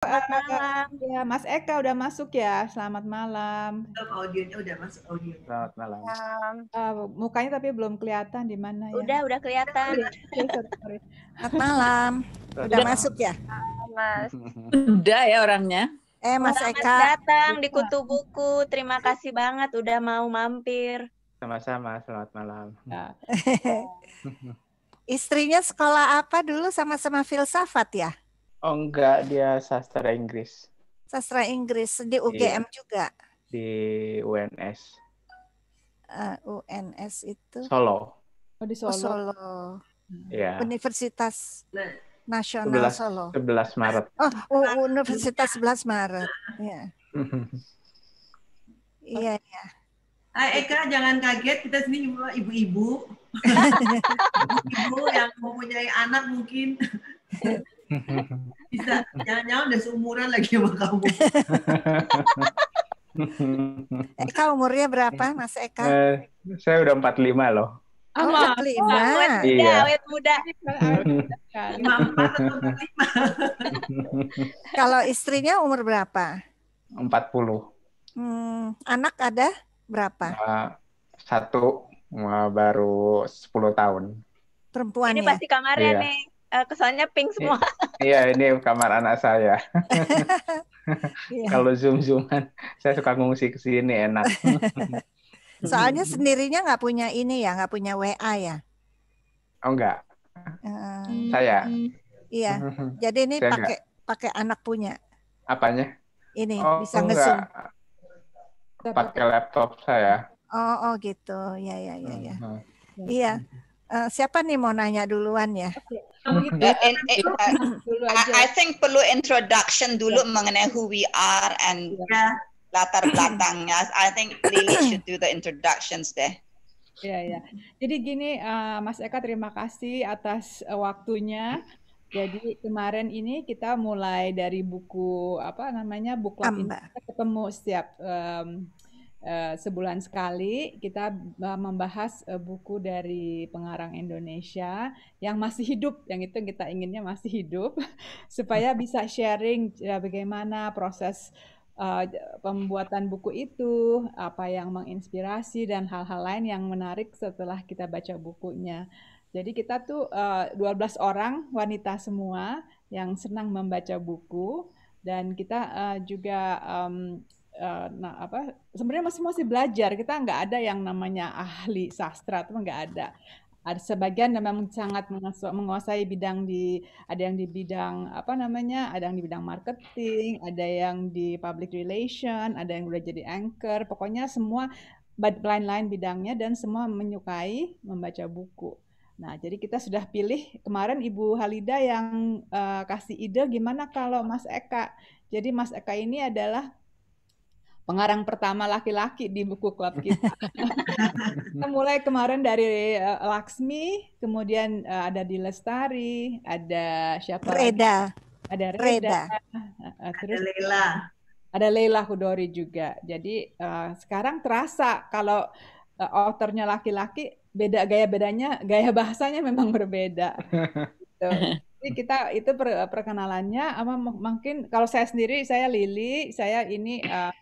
Selamat malam. Ya, Mas Eka udah masuk ya. Selamat malam. Audionya udah masuk audio. Selamat malam. Uh, mukanya tapi belum kelihatan di mana ya. Udah, udah kelihatan. Selamat malam. Udah, udah masuk ya? Mas. Udah ya orangnya. Eh, Mas Selamat Eka. datang di Kutu Buku. Terima kasih banget udah mau mampir. Sama-sama, selamat malam. Nah. Istrinya sekolah apa dulu sama-sama filsafat ya? Oh enggak, dia sastra Inggris. Sastra Inggris di iya. UGM di, juga. Di UNS. Uh, eh, UNS itu Solo. Oh di Solo. Oh, Solo. Ya. Universitas Nasional 11, Solo. 11 Maret. Oh, Universitas 11 Maret. Ya. Iya, iya. Hai eh, Eka, jangan kaget. Kita sini ibu-ibu. ibu-ibu yang mempunyai anak mungkin Bisa, jangan-jangan udah seumuran lagi sama kamu. Eka umurnya berapa Mas Eka? Eh, saya udah 45 loh. Oh, 45. Oh, wet muda, iya. wet muda. Kalau istrinya umur berapa? 40. Hmm, anak ada berapa? satu baru 10 tahun. Perempuan Ini ya? pasti kamarnya iya. nih uh, kesannya pink semua. Iya, ini kamar anak saya. Iya. Kalau zoom-zooman, saya suka ngungsi ke sini enak. Soalnya sendirinya nggak punya ini ya, nggak punya WA ya? Oh enggak. Uh, eh, saya. Iya. Jadi ini pakai pakai anak punya. Apanya? Ini oh, bisa ngesum. Pakai laptop saya. Oh, oh gitu. Ya, ya, ya, ya. Iya. Uh, siapa nih mau nanya duluan ya? Oke. Eh, eh, I, think perlu introduction dulu ya. mengenai who we are and yeah. Ya, latar belakangnya. I think Lily should do the introductions deh. Ya yeah, ya. Jadi gini, uh, Mas Eka terima kasih atas uh, waktunya. Jadi kemarin ini kita mulai dari buku apa namanya buku kita ketemu setiap um, Eh, sebulan sekali kita eh, membahas eh, buku dari pengarang Indonesia yang masih hidup, yang itu kita inginnya masih hidup, supaya bisa sharing ya, bagaimana proses pembuatan buku itu, apa yang menginspirasi dan hal-hal lain yang menarik setelah kita baca bukunya. Jadi kita tuh uh, 12 orang wanita semua yang senang membaca buku dan kita juga Eh, nah apa sebenarnya masih masih belajar kita nggak ada yang namanya ahli sastra itu nggak ada ada sebagian yang memang sangat menguasai bidang di ada yang di bidang apa namanya ada yang di bidang marketing ada yang di public relation ada yang udah jadi anchor pokoknya semua lain-lain bidangnya dan semua menyukai membaca buku Nah, jadi kita sudah pilih kemarin Ibu Halida yang uh, kasih ide gimana kalau Mas Eka. Jadi Mas Eka ini adalah pengarang pertama laki-laki di buku klub kita. kita mulai kemarin dari eh, Laksmi, kemudian eh, ada di Lestari, ada siapa? Reda. Lagi? Ada Reda. Reda. terus ada Leila. Ada Leila Hudori juga. Jadi eh, sekarang terasa kalau uh, autornya laki-laki beda gaya bedanya gaya bahasanya memang berbeda. gitu. Jadi kita itu perkenalannya apa mungkin kalau saya sendiri saya Lili, saya ini uh,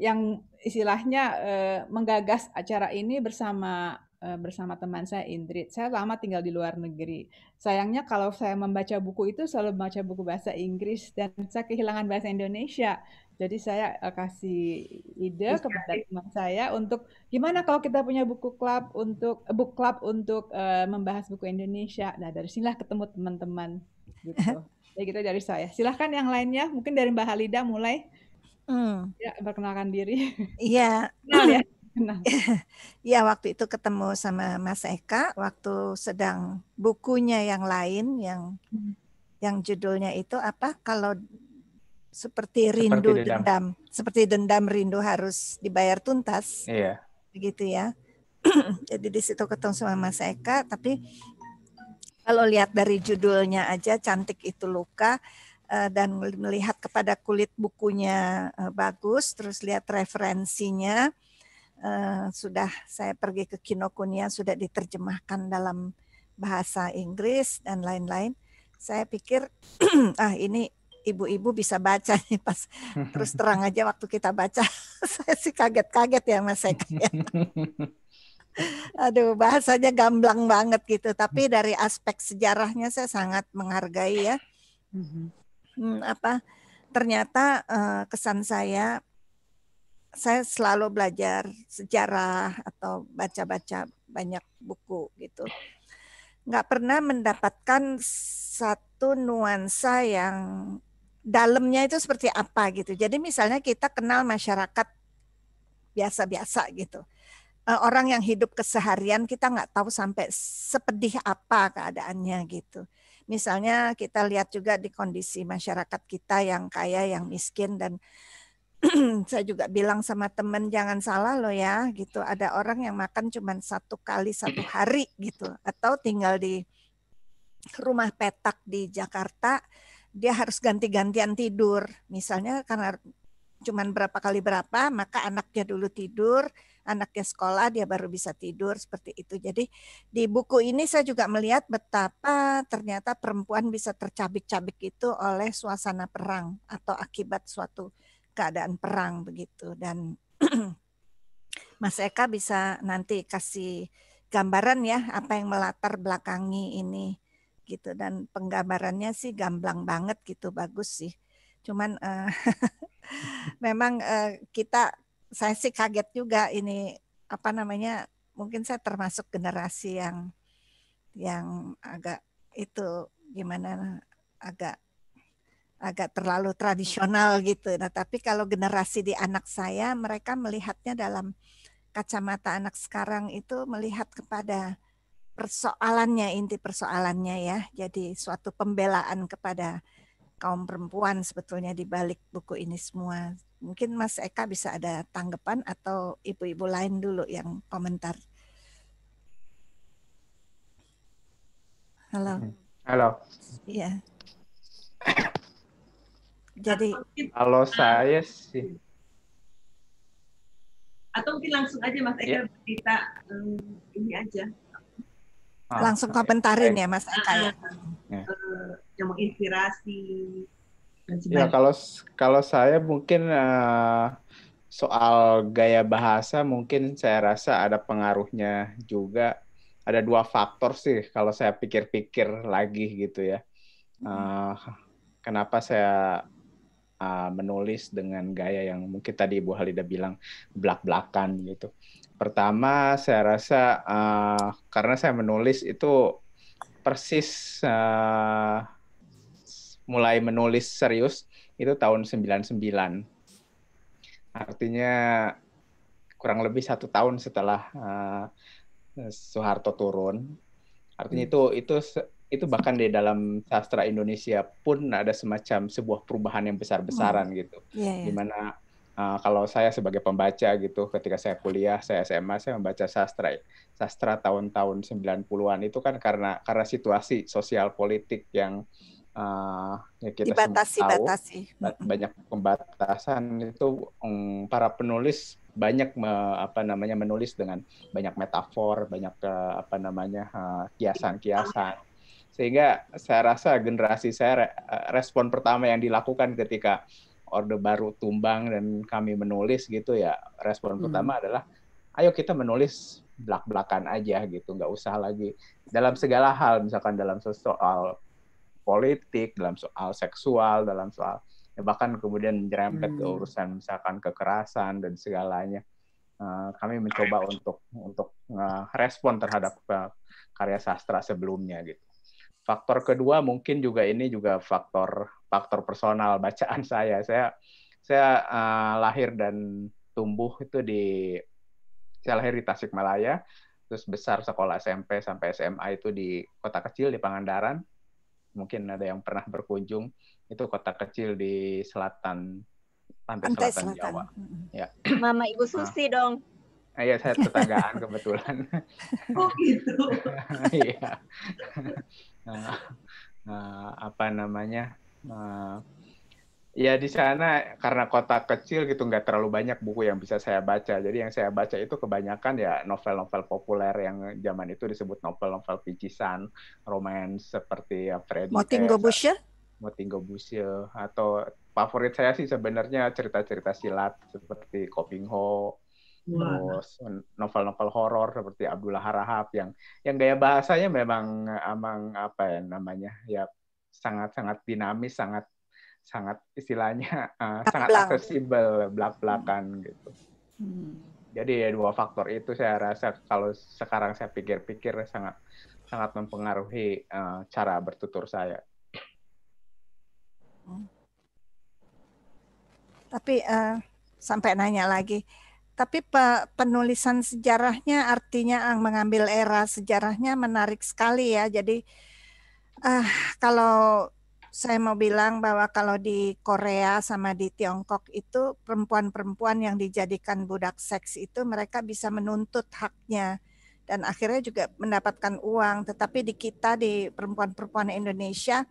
yang istilahnya eh, menggagas acara ini bersama eh, bersama teman saya Indrit. Saya lama tinggal di luar negeri. Sayangnya kalau saya membaca buku itu selalu membaca buku bahasa Inggris dan saya kehilangan bahasa Indonesia. Jadi saya eh, kasih ide iya. kepada teman saya untuk gimana kalau kita punya buku club untuk eh, book club untuk uh, membahas buku Indonesia. Nah dari sinilah ketemu teman-teman gitu. Jadi ya, gitu dari saya. Silahkan yang lainnya, mungkin dari Mbak Halida mulai. Mhm. Ya, perkenalkan diri. Iya. Kenal ya? Kenal. Iya, waktu itu ketemu sama Mas Eka waktu sedang bukunya yang lain yang hmm. yang judulnya itu apa? Kalau seperti rindu seperti dendam. dendam, seperti dendam rindu harus dibayar tuntas. Iya. Begitu ya. Jadi di situ ketemu sama Mas Eka, tapi kalau lihat dari judulnya aja cantik itu luka, Eh, dan melihat kepada kulit bukunya eh, bagus, terus lihat referensinya. Eh, sudah saya pergi ke Kinokuniya, sudah diterjemahkan dalam bahasa Inggris dan lain-lain. Saya pikir, ah ini ibu-ibu bisa baca nih pas terus terang aja waktu kita baca. saya sih kaget-kaget ya Mas Eka. Ya. Aduh, bahasanya gamblang banget gitu. Tapi dari aspek sejarahnya saya sangat menghargai ya. Mhm hmm, apa ternyata uh, kesan saya saya selalu belajar sejarah atau baca-baca banyak buku gitu nggak pernah mendapatkan satu nuansa yang dalamnya itu seperti apa gitu. Jadi misalnya kita kenal masyarakat biasa-biasa gitu. Eh, orang yang hidup keseharian kita nggak tahu sampai sepedih apa keadaannya gitu. Misalnya kita lihat juga di kondisi masyarakat kita yang kaya, yang miskin dan saya juga bilang sama temen jangan salah loh ya gitu ada orang yang makan cuma satu kali satu hari gitu atau tinggal di rumah petak di Jakarta dia harus ganti-gantian tidur misalnya karena cuma berapa kali berapa maka anaknya dulu tidur anaknya sekolah dia baru bisa tidur seperti itu. Jadi di buku ini saya juga melihat betapa ternyata perempuan bisa tercabik-cabik itu oleh suasana perang atau akibat suatu keadaan perang begitu dan Mas Eka bisa nanti kasih gambaran ya apa yang melatar belakangi ini gitu dan penggambarannya sih gamblang banget gitu bagus sih cuman uh, memang uh, kita saya sih kaget juga ini apa namanya mungkin saya termasuk generasi yang yang agak itu gimana agak agak terlalu tradisional gitu. Nah, tapi kalau generasi di anak saya mereka melihatnya dalam kacamata anak sekarang itu melihat kepada persoalannya inti persoalannya ya. Jadi suatu pembelaan kepada kaum perempuan sebetulnya di balik buku ini semua. Mungkin Mas Eka bisa ada tanggapan atau ibu-ibu lain dulu yang komentar. Halo. Halo. Iya. Jadi Halo ah. saya sih atau mungkin langsung aja Mas Eka yeah. Iya. Eh, ini aja. Ah, langsung komentarin ya Mas Eka ah, ya. Uh, yang menginspirasi Ya kalau kalau saya mungkin uh, soal gaya bahasa mungkin saya rasa ada pengaruhnya juga. Ada dua faktor sih kalau saya pikir-pikir lagi gitu ya. Uh, kenapa saya uh, menulis dengan gaya yang mungkin tadi Ibu Halida bilang blak-blakan gitu. Pertama, saya rasa uh, karena saya menulis itu persis uh, mulai menulis serius itu tahun 99. Artinya kurang lebih satu tahun setelah uh, Soeharto turun. Artinya hmm. itu itu itu bahkan di dalam sastra Indonesia pun ada semacam sebuah perubahan yang besar-besaran hmm. gitu. Yeah, yeah. Dimana uh, eh, kalau saya sebagai pembaca gitu ketika saya kuliah, saya SMA, saya membaca sastra sastra tahun-tahun 90-an itu kan karena karena situasi sosial politik yang uh, ya kita dibatasi tahu, batasi. banyak pembatasan itu um, para penulis banyak me, apa namanya menulis dengan banyak metafor, banyak uh, apa namanya eh, kiasan-kiasan. Sehingga saya rasa generasi saya re, respon pertama yang dilakukan ketika Orde Baru tumbang dan kami menulis gitu ya, respon hmm. pertama adalah ayo kita menulis belak-belakan aja gitu, nggak usah lagi dalam segala hal misalkan dalam soal politik, dalam soal seksual, dalam soal ya bahkan kemudian menyerempet hmm. ke urusan misalkan kekerasan dan segalanya. Uh, kami mencoba untuk untuk uh, respon terhadap uh, karya sastra sebelumnya gitu. Faktor kedua mungkin juga ini juga faktor faktor personal bacaan saya. Saya saya uh, lahir dan tumbuh itu di saya lahir di Tasikmalaya, terus besar sekolah SMP sampai SMA itu di kota kecil di Pangandaran mungkin ada yang pernah berkunjung itu kota kecil di selatan pantai, selatan, selatan Jawa. mm Ya. Mama Ibu ah. Susi nah. dong. Ah, iya, saya tetanggaan kebetulan. Oh gitu. Iya. nah, nah, apa namanya? Nah, ya di sana karena kota kecil gitu nggak terlalu banyak buku yang bisa saya baca. Jadi yang saya baca itu kebanyakan ya novel-novel populer yang zaman itu disebut novel-novel picisan, romance seperti ya Freddy. Motingo Bushe? Motingo atau favorit saya sih sebenarnya cerita-cerita silat seperti Koping Ho, terus novel-novel horor seperti Abdullah Harahap yang yang gaya bahasanya memang amang apa ya namanya ya sangat-sangat dinamis, sangat sangat istilahnya uh, sangat aksesibel belak-belakan hmm. gitu. Hmm. Jadi ya dua faktor itu saya rasa kalau sekarang saya pikir-pikir sangat sangat mempengaruhi uh, cara bertutur saya. Hmm. Tapi uh, sampai nanya lagi, tapi pe penulisan sejarahnya artinya mengambil era sejarahnya menarik sekali ya. Jadi uh, kalau saya mau bilang bahwa kalau di Korea sama di Tiongkok itu perempuan-perempuan yang dijadikan budak seks itu mereka bisa menuntut haknya dan akhirnya juga mendapatkan uang. Tetapi di kita di perempuan-perempuan Indonesia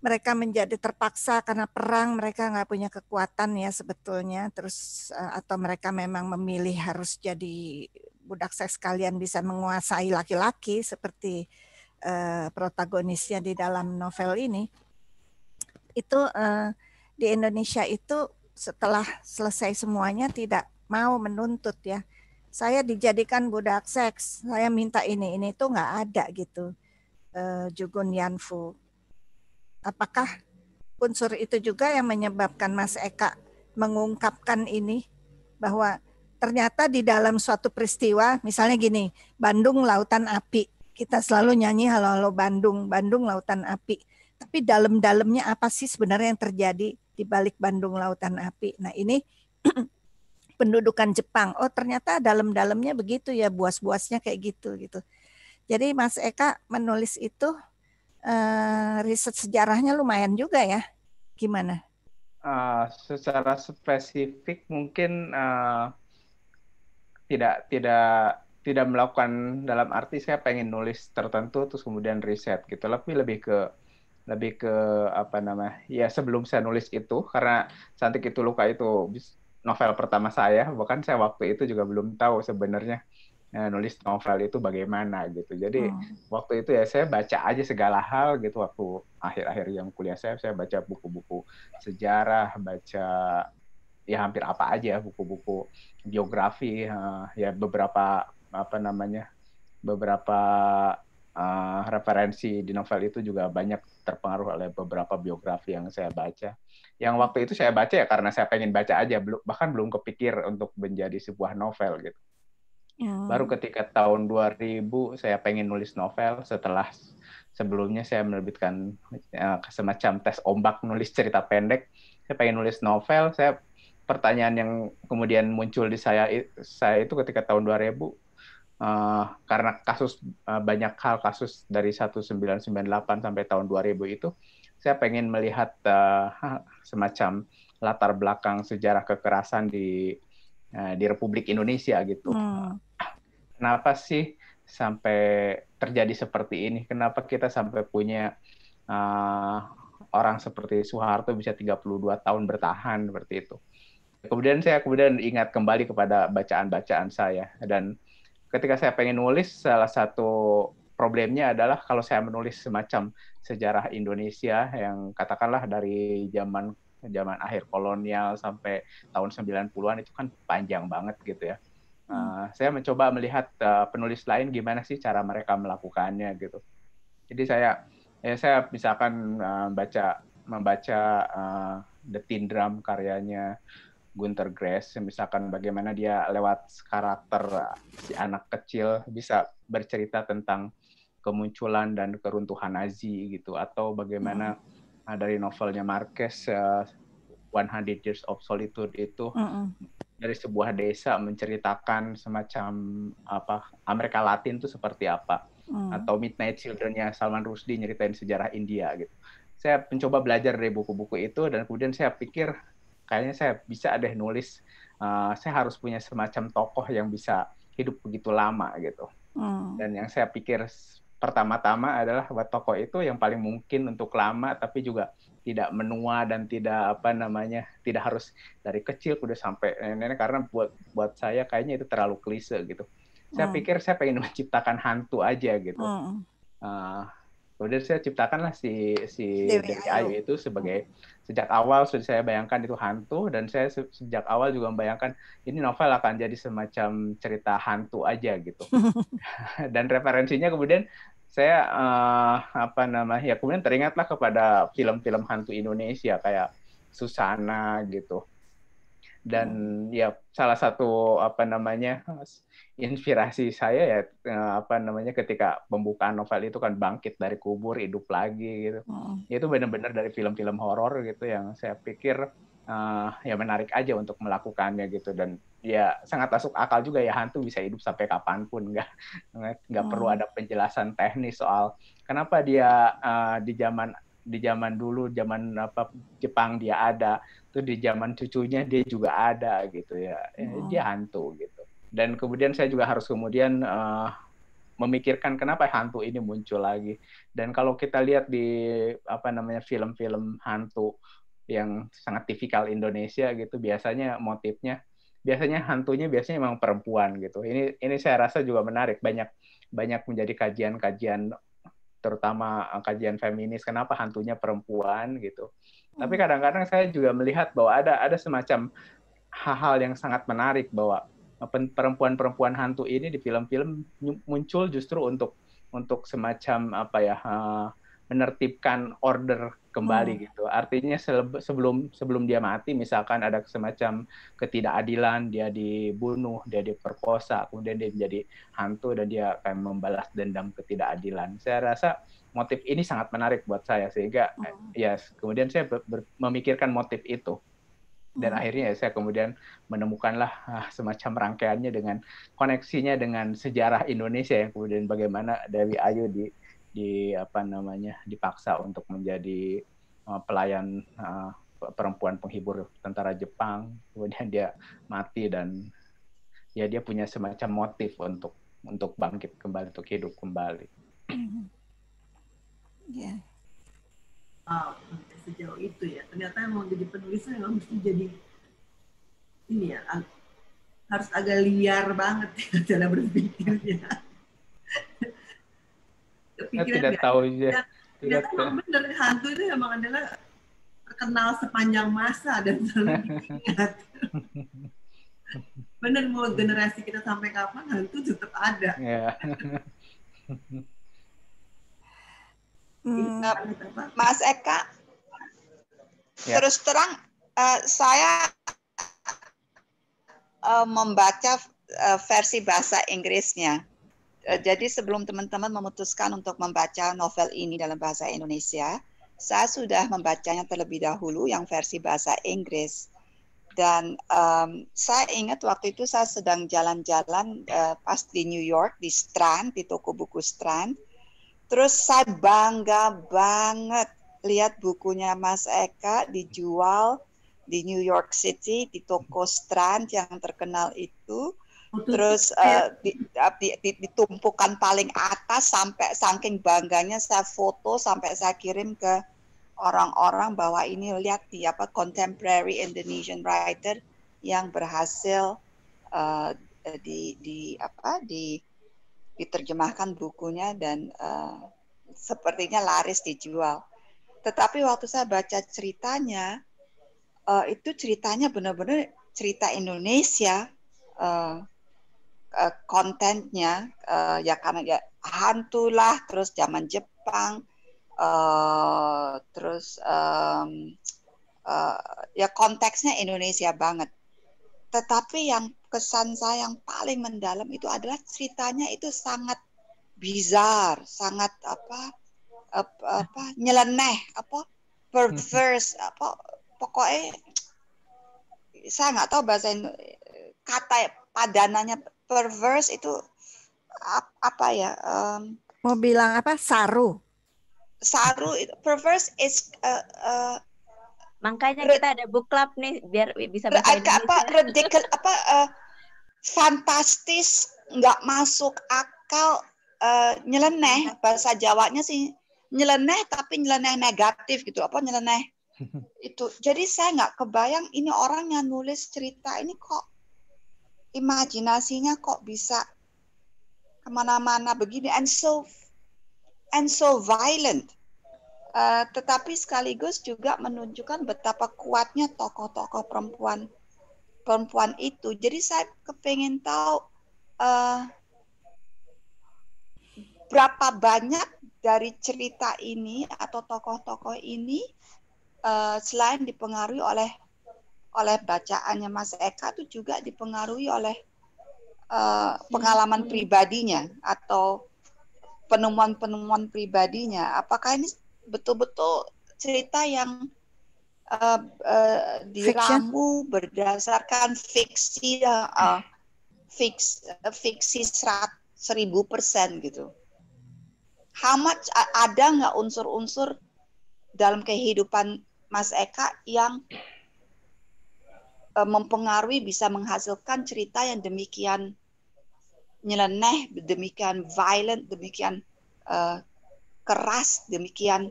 mereka menjadi terpaksa karena perang mereka nggak punya kekuatan ya sebetulnya terus eh, atau mereka memang memilih harus jadi budak seks kalian bisa menguasai laki-laki seperti Eh, protagonisnya di dalam novel ini itu uh, di Indonesia itu setelah selesai semuanya tidak mau menuntut ya saya dijadikan budak seks saya minta ini ini itu nggak ada gitu uh, Jugun Yanfu apakah unsur itu juga yang menyebabkan Mas Eka mengungkapkan ini bahwa ternyata di dalam suatu peristiwa misalnya gini Bandung lautan api kita selalu nyanyi halo-halo Bandung, Bandung Lautan Api. Tapi dalam-dalamnya apa sih sebenarnya yang terjadi di balik Bandung Lautan Api? Nah ini pendudukan Jepang. Oh ternyata dalam-dalamnya begitu ya, buas-buasnya kayak gitu gitu. Jadi Mas Eka menulis itu eh, riset sejarahnya lumayan juga ya. Gimana? Uh, secara spesifik mungkin uh, tidak tidak tidak melakukan dalam arti saya pengen nulis tertentu terus kemudian riset gitu lebih lebih ke lebih ke apa nama ya sebelum saya nulis itu karena cantik itu luka itu novel pertama saya bahkan saya waktu itu juga belum tahu sebenarnya ya, nulis novel itu bagaimana gitu jadi hmm. waktu itu ya saya baca aja segala hal gitu waktu akhir-akhir yang kuliah saya saya baca buku-buku sejarah baca ya hampir apa aja buku-buku biografi eh, ya beberapa apa namanya beberapa uh, referensi di novel itu juga banyak terpengaruh oleh beberapa biografi yang saya baca. Yang waktu itu saya baca ya karena saya pengen baca aja, belum bahkan belum kepikir untuk menjadi sebuah novel gitu. Ya. Baru ketika tahun 2000 saya pengen nulis novel setelah sebelumnya saya menerbitkan uh, semacam tes ombak nulis cerita pendek. Saya pengen nulis novel, saya pertanyaan yang kemudian muncul di saya saya itu ketika tahun 2000 uh, karena kasus uh, banyak hal kasus dari 1998 sampai tahun 2000 itu saya pengen melihat uh, semacam latar belakang sejarah kekerasan di uh, di Republik Indonesia gitu. Hmm. Kenapa sih sampai terjadi seperti ini? Kenapa kita sampai punya uh, orang seperti Soeharto bisa 32 tahun bertahan seperti itu? Kemudian saya kemudian ingat kembali kepada bacaan-bacaan saya dan ketika saya pengen nulis salah satu problemnya adalah kalau saya menulis semacam sejarah Indonesia yang katakanlah dari zaman zaman akhir kolonial sampai tahun 90-an itu kan panjang banget gitu ya. Uh, saya mencoba melihat uh, penulis lain gimana sih cara mereka melakukannya gitu. Jadi saya ya saya misalkan uh, baca membaca uh, The Tin Drum karyanya Gunter Grass yang misalkan bagaimana dia lewat karakter eh, si anak kecil bisa bercerita tentang kemunculan dan keruntuhan Nazi gitu atau bagaimana mm. dari novelnya Marquez eh, One Hundred Years of Solitude itu mm -hmm. dari sebuah desa menceritakan semacam apa Amerika Latin itu seperti apa mm. atau Midnight Childrennya Salman Rushdie nyeritain sejarah India gitu saya mencoba belajar dari buku-buku itu dan kemudian saya pikir kayaknya saya bisa ada nulis uh, saya harus punya semacam tokoh yang bisa hidup begitu lama gitu hmm. dan yang saya pikir pertama-tama adalah buat tokoh itu yang paling mungkin untuk lama tapi juga tidak menua dan tidak apa namanya tidak harus dari kecil udah sampai nenek karena buat buat saya kayaknya itu terlalu klise gitu saya hmm. pikir saya pengen menciptakan hantu aja gitu hmm. uh, kemudian saya ciptakanlah si si Dewi Ayu itu sebagai sejak awal sudah saya bayangkan itu hantu dan saya sejak awal juga membayangkan ini novel akan jadi semacam cerita hantu aja gitu dan referensinya kemudian saya uh, apa namanya ya kemudian teringatlah kepada film-film hantu Indonesia kayak Susana gitu dan hmm. ya salah satu apa namanya inspirasi saya ya eh, apa namanya ketika pembukaan novel itu kan bangkit dari kubur hidup lagi gitu hmm. Ya itu benar-benar dari film-film horor gitu yang saya pikir uh, ya menarik aja untuk melakukannya gitu dan ya sangat masuk akal juga ya hantu bisa hidup sampai kapanpun nggak nggak hmm. perlu ada penjelasan teknis soal kenapa dia uh, di zaman di zaman dulu zaman apa Jepang dia ada itu di zaman cucunya dia juga ada gitu ya eh, oh. dia hantu gitu dan kemudian saya juga harus kemudian uh, memikirkan kenapa hantu ini muncul lagi dan kalau kita lihat di apa namanya film-film hantu yang sangat tipikal Indonesia gitu biasanya motifnya biasanya hantunya biasanya memang perempuan gitu ini ini saya rasa juga menarik banyak banyak menjadi kajian-kajian terutama eh, kajian feminis kenapa hantunya perempuan gitu tapi hmm. kadang-kadang saya juga melihat bahwa ada ada semacam hal-hal yang sangat menarik bahwa perempuan-perempuan hantu ini di film-film muncul justru untuk untuk semacam apa ya uh, menertibkan order kembali hmm. gitu. Artinya sebelum sebelum dia mati misalkan ada semacam ketidakadilan, dia dibunuh, dia diperkosa, kemudian dia menjadi hantu dan dia akan membalas dendam ketidakadilan. Saya rasa motif ini sangat menarik buat saya sehingga hmm. ya kemudian saya memikirkan motif itu. Dan hmm. akhirnya ya saya kemudian menemukanlah ah, semacam rangkaiannya dengan koneksinya dengan sejarah Indonesia yang kemudian bagaimana Dewi Ayu di di apa namanya dipaksa untuk menjadi uh, pelayan uh, perempuan penghibur tentara Jepang kemudian dia mati dan ya dia punya semacam motif untuk untuk bangkit kembali untuk hidup kembali. Ya. Yeah. oh, sejauh itu ya. Ternyata mau jadi penulis memang mesti jadi ini ya harus agak liar banget ya, cara berpikirnya kepikiran nah, tidak tahu ya. Tidak tahu benar hantu itu memang adalah terkenal sepanjang masa dan selalu diingat. benar mau generasi kita sampai kapan hantu tetap ada. Yeah. hmm, iya, Mas Eka, ya. terus terang uh, saya uh, membaca uh, versi bahasa Inggrisnya. Eh, jadi sebelum teman-teman memutuskan untuk membaca novel ini dalam bahasa Indonesia, saya sudah membacanya terlebih dahulu yang versi bahasa Inggris. Dan um, saya ingat waktu itu saya sedang jalan-jalan uh, pas di New York di Strand di toko buku Strand. Terus saya bangga banget lihat bukunya Mas Eka dijual di New York City di toko Strand yang terkenal itu terus eh, ah, ditumpukan paling atas sampai saking bangganya saya foto sampai saya kirim ke orang-orang bahwa ini lihat di apa contemporary Indonesian writer yang berhasil uh, di di apa di diterjemahkan bukunya dan uh, sepertinya laris dijual. Tetapi waktu saya baca ceritanya uh, itu ceritanya benar-benar cerita Indonesia. Uh, Eh, kontennya uh, ya karena ya hantulah terus zaman Jepang uh, terus um, uh, ya konteksnya Indonesia banget tetapi yang kesan saya yang paling mendalam itu adalah ceritanya itu sangat bizar sangat apa apa, apa nyeleneh apa perverse apa pokoknya saya nggak tahu bahasa kata padanannya perverse itu apa ya? Um, Mau bilang apa? Saru. Saru itu perverse is uh, uh, Makanya kita ada book club nih biar bisa baca Indonesia. apa radical apa uh, eh, fantastis nggak masuk akal uh, nyeleneh bahasa Jawanya sih nyeleneh tapi nyeleneh negatif gitu apa nyeleneh itu jadi saya nggak kebayang ini orang yang nulis cerita ini kok imajinasinya kok bisa kemana-mana begini and so and so violent. Uh, tetapi sekaligus juga menunjukkan betapa kuatnya tokoh-tokoh perempuan perempuan itu. Jadi saya kepengen tahu uh, berapa banyak dari cerita ini atau tokoh-tokoh ini uh, selain dipengaruhi oleh oleh bacaannya Mas Eka itu juga dipengaruhi oleh uh, pengalaman pribadinya atau penemuan-penemuan pribadinya. Apakah ini betul-betul cerita yang uh, uh, diramu berdasarkan fiksi uh, fiksi serat, seribu persen gitu? How much ada nggak unsur-unsur dalam kehidupan Mas Eka yang Eh, mempengaruhi bisa menghasilkan cerita yang demikian nyeleneh, demikian violent, demikian uh, keras, demikian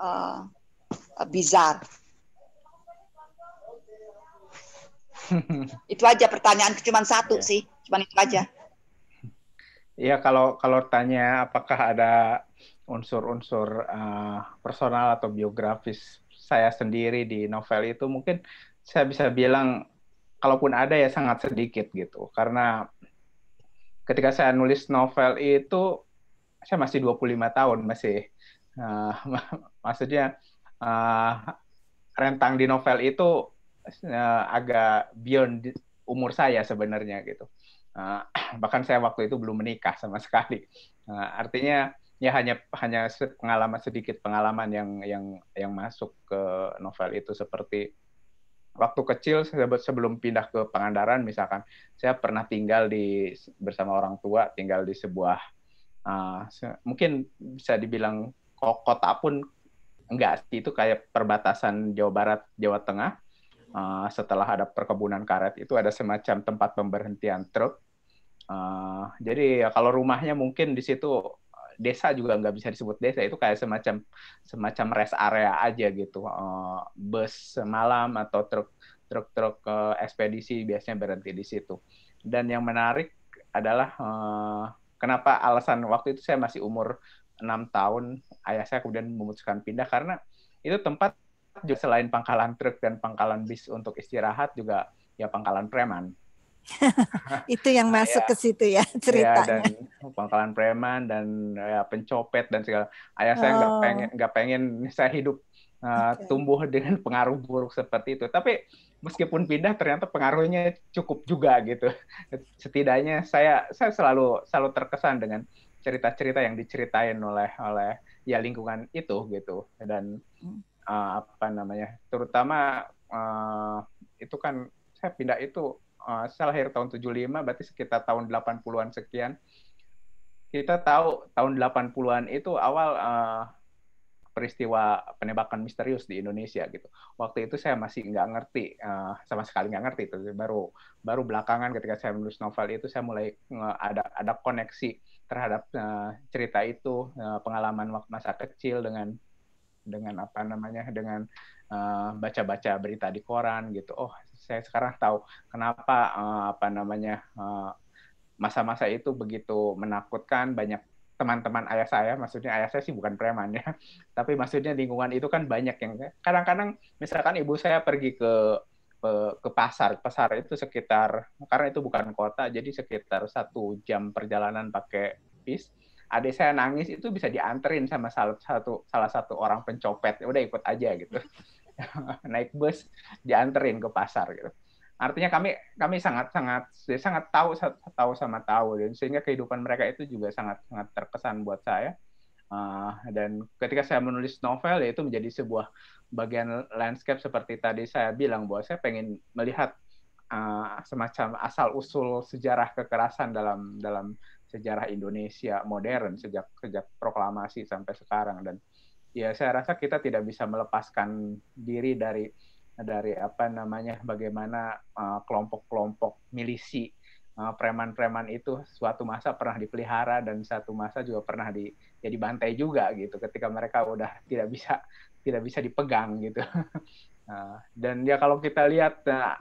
uh, bizar. itu aja pertanyaan cuma satu ya. sih, cuma itu aja. Iya kalau kalau tanya apakah ada unsur-unsur uh, personal atau biografis saya sendiri di novel itu mungkin saya bisa bilang kalaupun ada ya sangat sedikit gitu karena ketika saya nulis novel itu saya masih 25 tahun masih uh, maksudnya uh, rentang di novel itu uh, agak beyond umur saya sebenarnya gitu uh, bahkan saya waktu itu belum menikah sama sekali uh, artinya ya hanya hanya pengalaman sedikit pengalaman yang yang yang masuk ke novel itu seperti waktu kecil sebelum pindah ke Pangandaran misalkan saya pernah tinggal di bersama orang tua tinggal di sebuah uh, se mungkin bisa dibilang kota pun enggak sih itu kayak perbatasan Jawa Barat Jawa Tengah uh, setelah ada perkebunan karet itu ada semacam tempat pemberhentian truk uh, jadi ya kalau rumahnya mungkin di situ desa juga nggak bisa disebut desa itu kayak semacam semacam rest area aja gitu uh, bus semalam atau truk truk-truk uh, eh, ekspedisi biasanya berhenti di situ dan yang menarik adalah uh, kenapa alasan waktu itu saya masih umur enam tahun ayah saya kemudian memutuskan pindah karena itu tempat juga selain pangkalan truk dan pangkalan bis untuk istirahat juga ya pangkalan preman itu yang nah, masuk ayah, ke situ ya iya, ceritanya. Ya, dan pangkalan preman dan ya, pencopet dan segala. Ayah saya nggak oh. pengen nggak pengen saya hidup uh, eh, okay. tumbuh dengan pengaruh buruk seperti itu. Tapi meskipun pindah ternyata pengaruhnya cukup juga gitu. Setidaknya saya saya selalu selalu terkesan dengan cerita-cerita yang diceritain oleh oleh ya lingkungan itu gitu dan uh, apa namanya terutama uh, itu kan saya pindah itu uh, eh, saya lahir tahun 75 berarti sekitar tahun 80-an sekian. Kita tahu tahun 80-an itu awal uh, peristiwa penembakan misterius di Indonesia gitu. Waktu itu saya masih nggak ngerti, uh, sama sekali nggak ngerti itu. Baru baru belakangan ketika saya menulis novel itu saya mulai uh, ada ada koneksi terhadap uh, cerita itu, uh, pengalaman waktu masa kecil dengan dengan apa namanya dengan eh, baca-baca uh, berita di koran gitu. Oh, saya sekarang tahu kenapa uh, apa namanya eh, masa-masa uh, itu begitu menakutkan banyak teman-teman ayah saya, maksudnya ayah saya sih bukan preman ya, tapi maksudnya lingkungan itu kan banyak yang kadang-kadang misalkan ibu saya pergi ke ke pasar. Pasar itu sekitar karena itu bukan kota, jadi sekitar satu jam perjalanan pakai bis adik saya nangis itu bisa dianterin sama salah satu salah satu orang pencopet ya udah ikut aja gitu naik bus dianterin ke pasar gitu artinya kami kami sangat sangat ya sangat tahu tahu sama tahu dan sehingga kehidupan mereka itu juga sangat sangat terkesan buat saya uh, dan ketika saya menulis novel ya itu menjadi sebuah bagian landscape seperti tadi saya bilang bahwa saya pengen melihat uh, semacam asal usul sejarah kekerasan dalam dalam sejarah Indonesia modern sejak sejak proklamasi sampai sekarang dan ya saya rasa kita tidak bisa melepaskan diri dari dari apa namanya bagaimana kelompok eh, kelompok-kelompok milisi preman eh, preman-preman itu suatu masa pernah dipelihara dan satu masa juga pernah di ya dibantai juga gitu ketika mereka udah tidak bisa tidak bisa dipegang gitu uh, dan ya kalau kita lihat uh,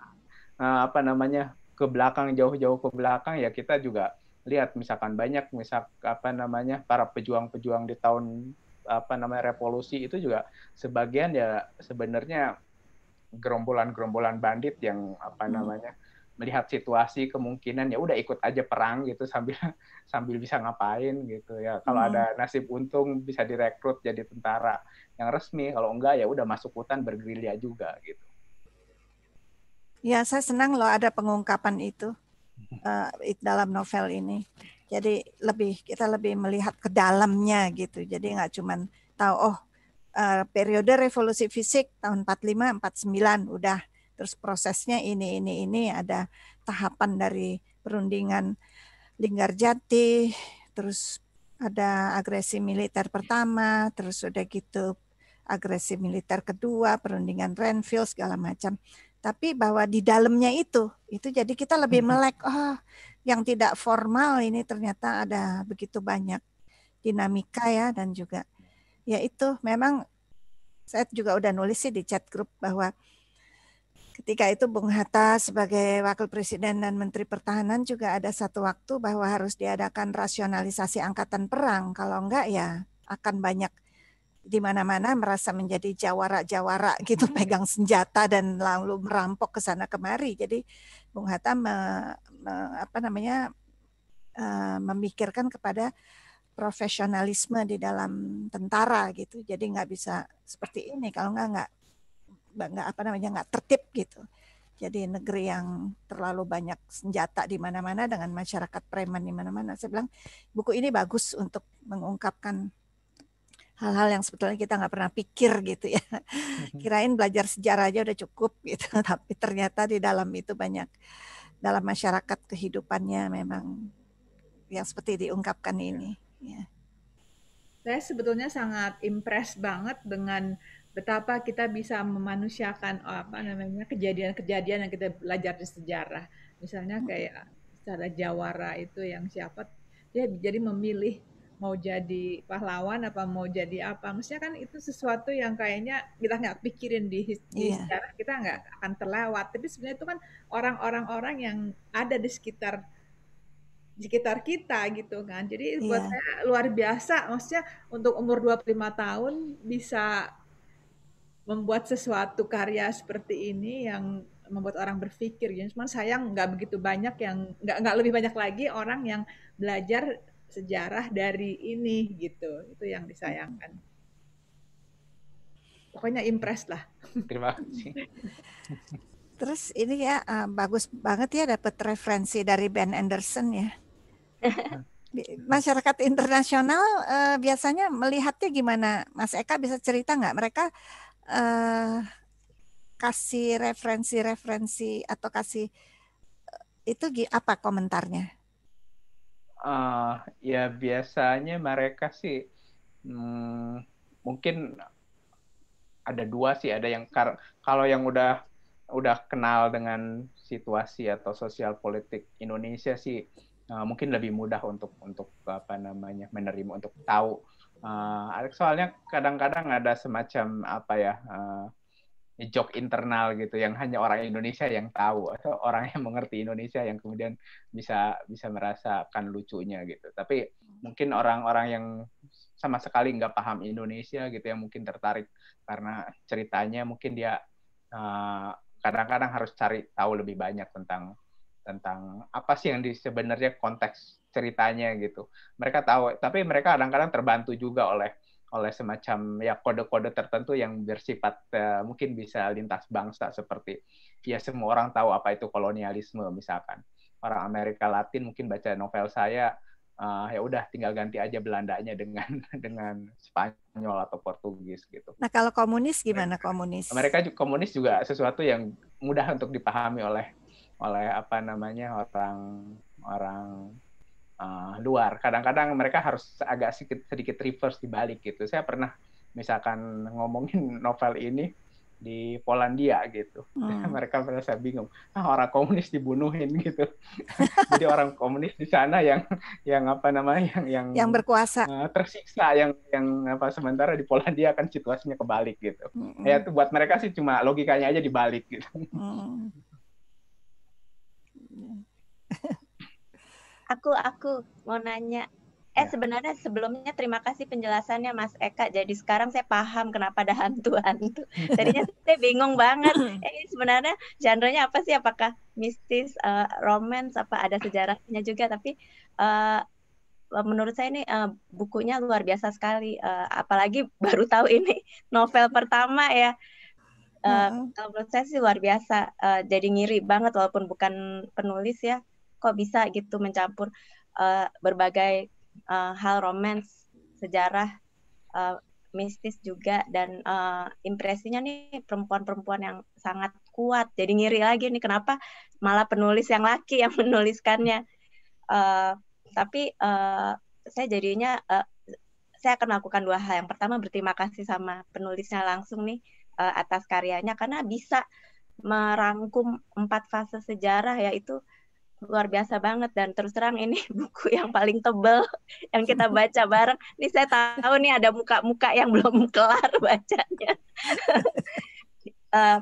uh, apa namanya ke belakang jauh-jauh ke belakang ya kita juga lihat misalkan banyak misal apa namanya para pejuang-pejuang di tahun apa namanya revolusi itu juga sebagian ya sebenarnya gerombolan-gerombolan bandit yang apa hmm. namanya melihat situasi kemungkinan ya udah ikut aja perang gitu sambil sambil bisa ngapain gitu ya kalau hmm. ada nasib untung bisa direkrut jadi tentara yang resmi kalau enggak ya udah masuk hutan bergerilya juga gitu ya saya senang loh ada pengungkapan itu uh, dalam novel ini. Jadi lebih kita lebih melihat ke dalamnya gitu. Jadi nggak cuma tahu oh uh, periode revolusi fisik tahun 45 49 udah terus prosesnya ini ini ini ada tahapan dari perundingan Linggarjati, terus ada agresi militer pertama, terus udah gitu agresi militer kedua, perundingan Renville segala macam tapi bahwa di dalamnya itu itu jadi kita lebih melek oh yang tidak formal ini ternyata ada begitu banyak dinamika ya dan juga ya itu memang saya juga udah nulis sih di chat grup bahwa ketika itu Bung Hatta sebagai wakil presiden dan menteri pertahanan juga ada satu waktu bahwa harus diadakan rasionalisasi angkatan perang kalau enggak ya akan banyak di mana-mana merasa menjadi jawara-jawara gitu mm-hmm. pegang senjata dan lalu merampok ke sana kemari. Jadi Bung Hatta me, me, apa namanya uh, memikirkan kepada profesionalisme di dalam tentara gitu. Jadi nggak bisa seperti ini kalau nggak nggak nggak apa namanya nggak tertib gitu. Jadi negeri yang terlalu banyak senjata di mana-mana dengan masyarakat preman di mana-mana. Saya bilang buku ini bagus untuk mengungkapkan hal-hal yang sebetulnya kita nggak pernah pikir gitu ya. Mm-hmm. Kirain belajar sejarah aja udah cukup gitu, tapi ternyata di dalam itu banyak dalam masyarakat kehidupannya memang yang seperti diungkapkan iya. ini. Ya. Saya sebetulnya sangat impress banget dengan betapa kita bisa memanusiakan oh, apa namanya kejadian-kejadian yang kita belajar di sejarah. Misalnya hmm. kayak secara Jawara itu yang siapa dia jadi memilih mau jadi pahlawan apa mau jadi apa maksudnya kan itu sesuatu yang kayaknya kita nggak pikirin di, di yeah. sejarah kita nggak akan terlewat tapi sebenarnya itu kan orang-orang orang yang ada di sekitar di sekitar kita gitu kan jadi iya. buat saya luar biasa maksudnya untuk umur 25 tahun bisa membuat sesuatu karya seperti ini yang membuat orang berpikir. Jadi, cuman sayang nggak begitu banyak yang nggak lebih banyak lagi orang yang belajar sejarah dari ini gitu itu yang disayangkan pokoknya impress lah terima kasih terus ini ya eh, bagus banget ya dapat referensi dari Ben Anderson ya masyarakat internasional uh, biasanya melihatnya gimana Mas Eka bisa cerita nggak mereka uh, kasih referensi-referensi atau kasih itu apa komentarnya Uh, ya biasanya mereka sih hmm, mungkin ada dua sih ada yang kalau yang udah udah kenal dengan situasi atau sosial politik Indonesia sih uh, mungkin lebih mudah untuk untuk apa namanya menerima untuk tahu uh, soalnya kadang-kadang ada semacam apa ya uh, joke internal gitu yang hanya orang Indonesia yang tahu atau orang yang mengerti Indonesia yang kemudian bisa bisa merasakan lucunya gitu. Tapi mungkin orang-orang yang sama sekali nggak paham Indonesia gitu yang mungkin tertarik karena ceritanya mungkin dia eh, kadang-kadang uh, harus cari tahu lebih banyak tentang tentang apa sih yang di sebenarnya konteks ceritanya gitu. Mereka tahu, tapi mereka kadang-kadang terbantu juga oleh oleh semacam ya kode-kode tertentu yang bersifat uh, mungkin bisa lintas bangsa seperti ya semua orang tahu apa itu kolonialisme misalkan orang Amerika Latin mungkin baca novel saya uh, ya udah tinggal ganti aja Belandanya dengan dengan Spanyol atau Portugis gitu. Nah kalau komunis gimana iya. komunis? Mereka komunis juga sesuatu yang mudah untuk dipahami oleh oleh apa namanya orang orang uh, luar. Kadang-kadang mereka harus agak sedikit, sedikit reverse balik gitu. Saya pernah misalkan ngomongin novel ini di Polandia gitu. Hmm. Mereka merasa bingung. Ah, orang komunis dibunuhin gitu. Jadi orang komunis di sana yang yang apa namanya yang yang, yang berkuasa uh, tersiksa yang yang apa sementara di Polandia kan situasinya kebalik gitu. Hmm. Ya itu buat mereka sih cuma logikanya aja dibalik gitu. Hmm aku aku mau nanya. Eh ya. sebenarnya sebelumnya terima kasih penjelasannya Mas Eka. Jadi sekarang saya paham kenapa ada hantu-hantu. Tadinya saya bingung banget. eh, sebenarnya genre apa sih? Apakah mistis, uh, romance, apa ada sejarahnya juga? Tapi uh, menurut saya ini uh, bukunya luar biasa sekali. Uh, apalagi baru tahu ini novel pertama ya. Uh, uh -huh. menurut saya sih luar biasa. Uh, jadi ngiri banget walaupun bukan penulis ya kok bisa gitu mencampur uh, berbagai uh, hal romance, sejarah, uh, mistis juga dan uh, impresinya nih perempuan-perempuan yang sangat kuat. Jadi ngiri lagi nih kenapa malah penulis yang laki yang menuliskannya. Uh, tapi uh, saya jadinya uh, saya akan melakukan dua hal. Yang pertama berterima kasih sama penulisnya langsung nih uh, atas karyanya karena bisa merangkum empat fase sejarah yaitu luar biasa banget dan terus terang ini buku yang paling tebel yang kita baca bareng. Ini saya tahu nih ada muka-muka yang belum kelar bacanya. uh,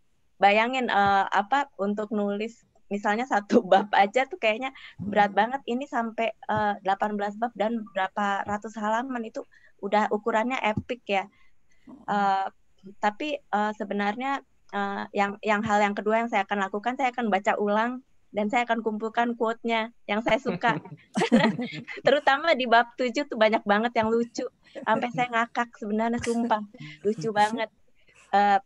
bayangin uh, apa untuk nulis misalnya satu bab aja tuh kayaknya berat banget ini sampai uh, eh, 18 bab dan berapa ratus halaman itu udah ukurannya epic ya. Uh, tapi uh, sebenarnya uh, yang yang hal yang kedua yang saya akan lakukan saya akan baca ulang dan saya akan kumpulkan quote-nya yang saya suka. Terutama di bab tujuh tuh banyak banget yang lucu. Sampai saya ngakak sebenarnya sumpah. Lucu banget. Uh,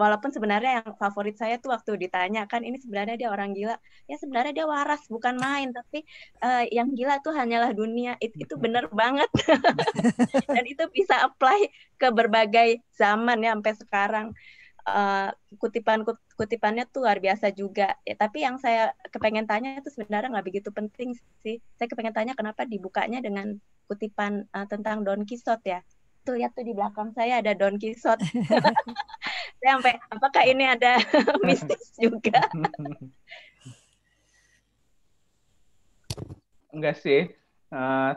walaupun sebenarnya yang favorit saya tuh waktu ditanya kan ini sebenarnya dia orang gila ya sebenarnya dia waras bukan main tapi uh, yang gila tuh hanyalah dunia It, itu benar banget dan itu bisa apply ke berbagai zaman ya sampai sekarang Eh, kutipan kutipannya tuh luar biasa juga ya tapi yang saya kepengen tanya itu sebenarnya nggak begitu penting sih saya kepengen tanya kenapa dibukanya dengan kutipan uh, tentang Don Quixote ya tuh lihat tuh di belakang saya ada Don Quixote saya sampai apakah ini ada mistis juga enggak sih uh,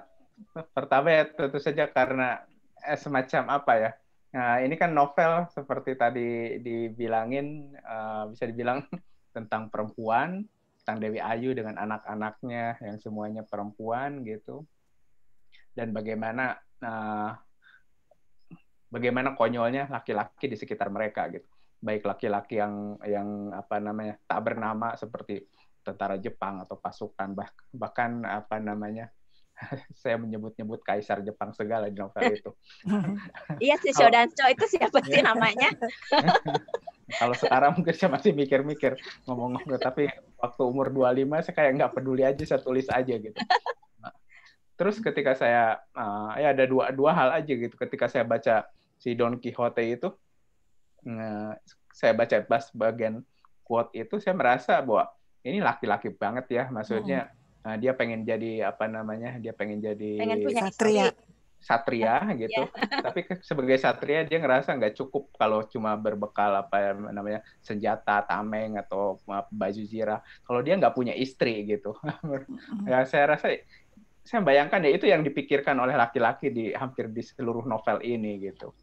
pertama ya tentu saja karena eh, semacam apa ya Nah, ini kan novel seperti tadi dibilangin uh, bisa dibilang tentang perempuan, tentang Dewi Ayu dengan anak-anaknya yang semuanya perempuan gitu. Dan bagaimana uh, bagaimana konyolnya laki-laki di sekitar mereka gitu. Baik laki-laki yang yang apa namanya tak bernama seperti tentara Jepang atau pasukan bah, bahkan apa namanya saya menyebut-nyebut kaisar Jepang segala di novel itu. iya si Shodancho itu siapa sih iya. namanya? Kalau sekarang mungkin saya masih mikir-mikir ngomong-ngomong, tapi waktu umur 25 saya kayak nggak peduli aja, saya tulis aja gitu. Terus ketika saya, uh, ya ada dua, dua hal aja gitu, ketika saya baca si Don Quixote itu, uh, saya baca pas bagian quote itu, saya merasa bahwa ini laki-laki banget ya, maksudnya hmm. Nah, dia pengen jadi apa namanya dia pengen jadi pengen punya satria satria gitu Ya. tapi sebagai satria dia ngerasa nggak cukup kalau cuma berbekal apa namanya senjata tameng atau baju zirah kalau dia nggak punya istri gitu ya saya rasa saya bayangkan ya itu yang dipikirkan oleh laki-laki di hampir di seluruh novel ini gitu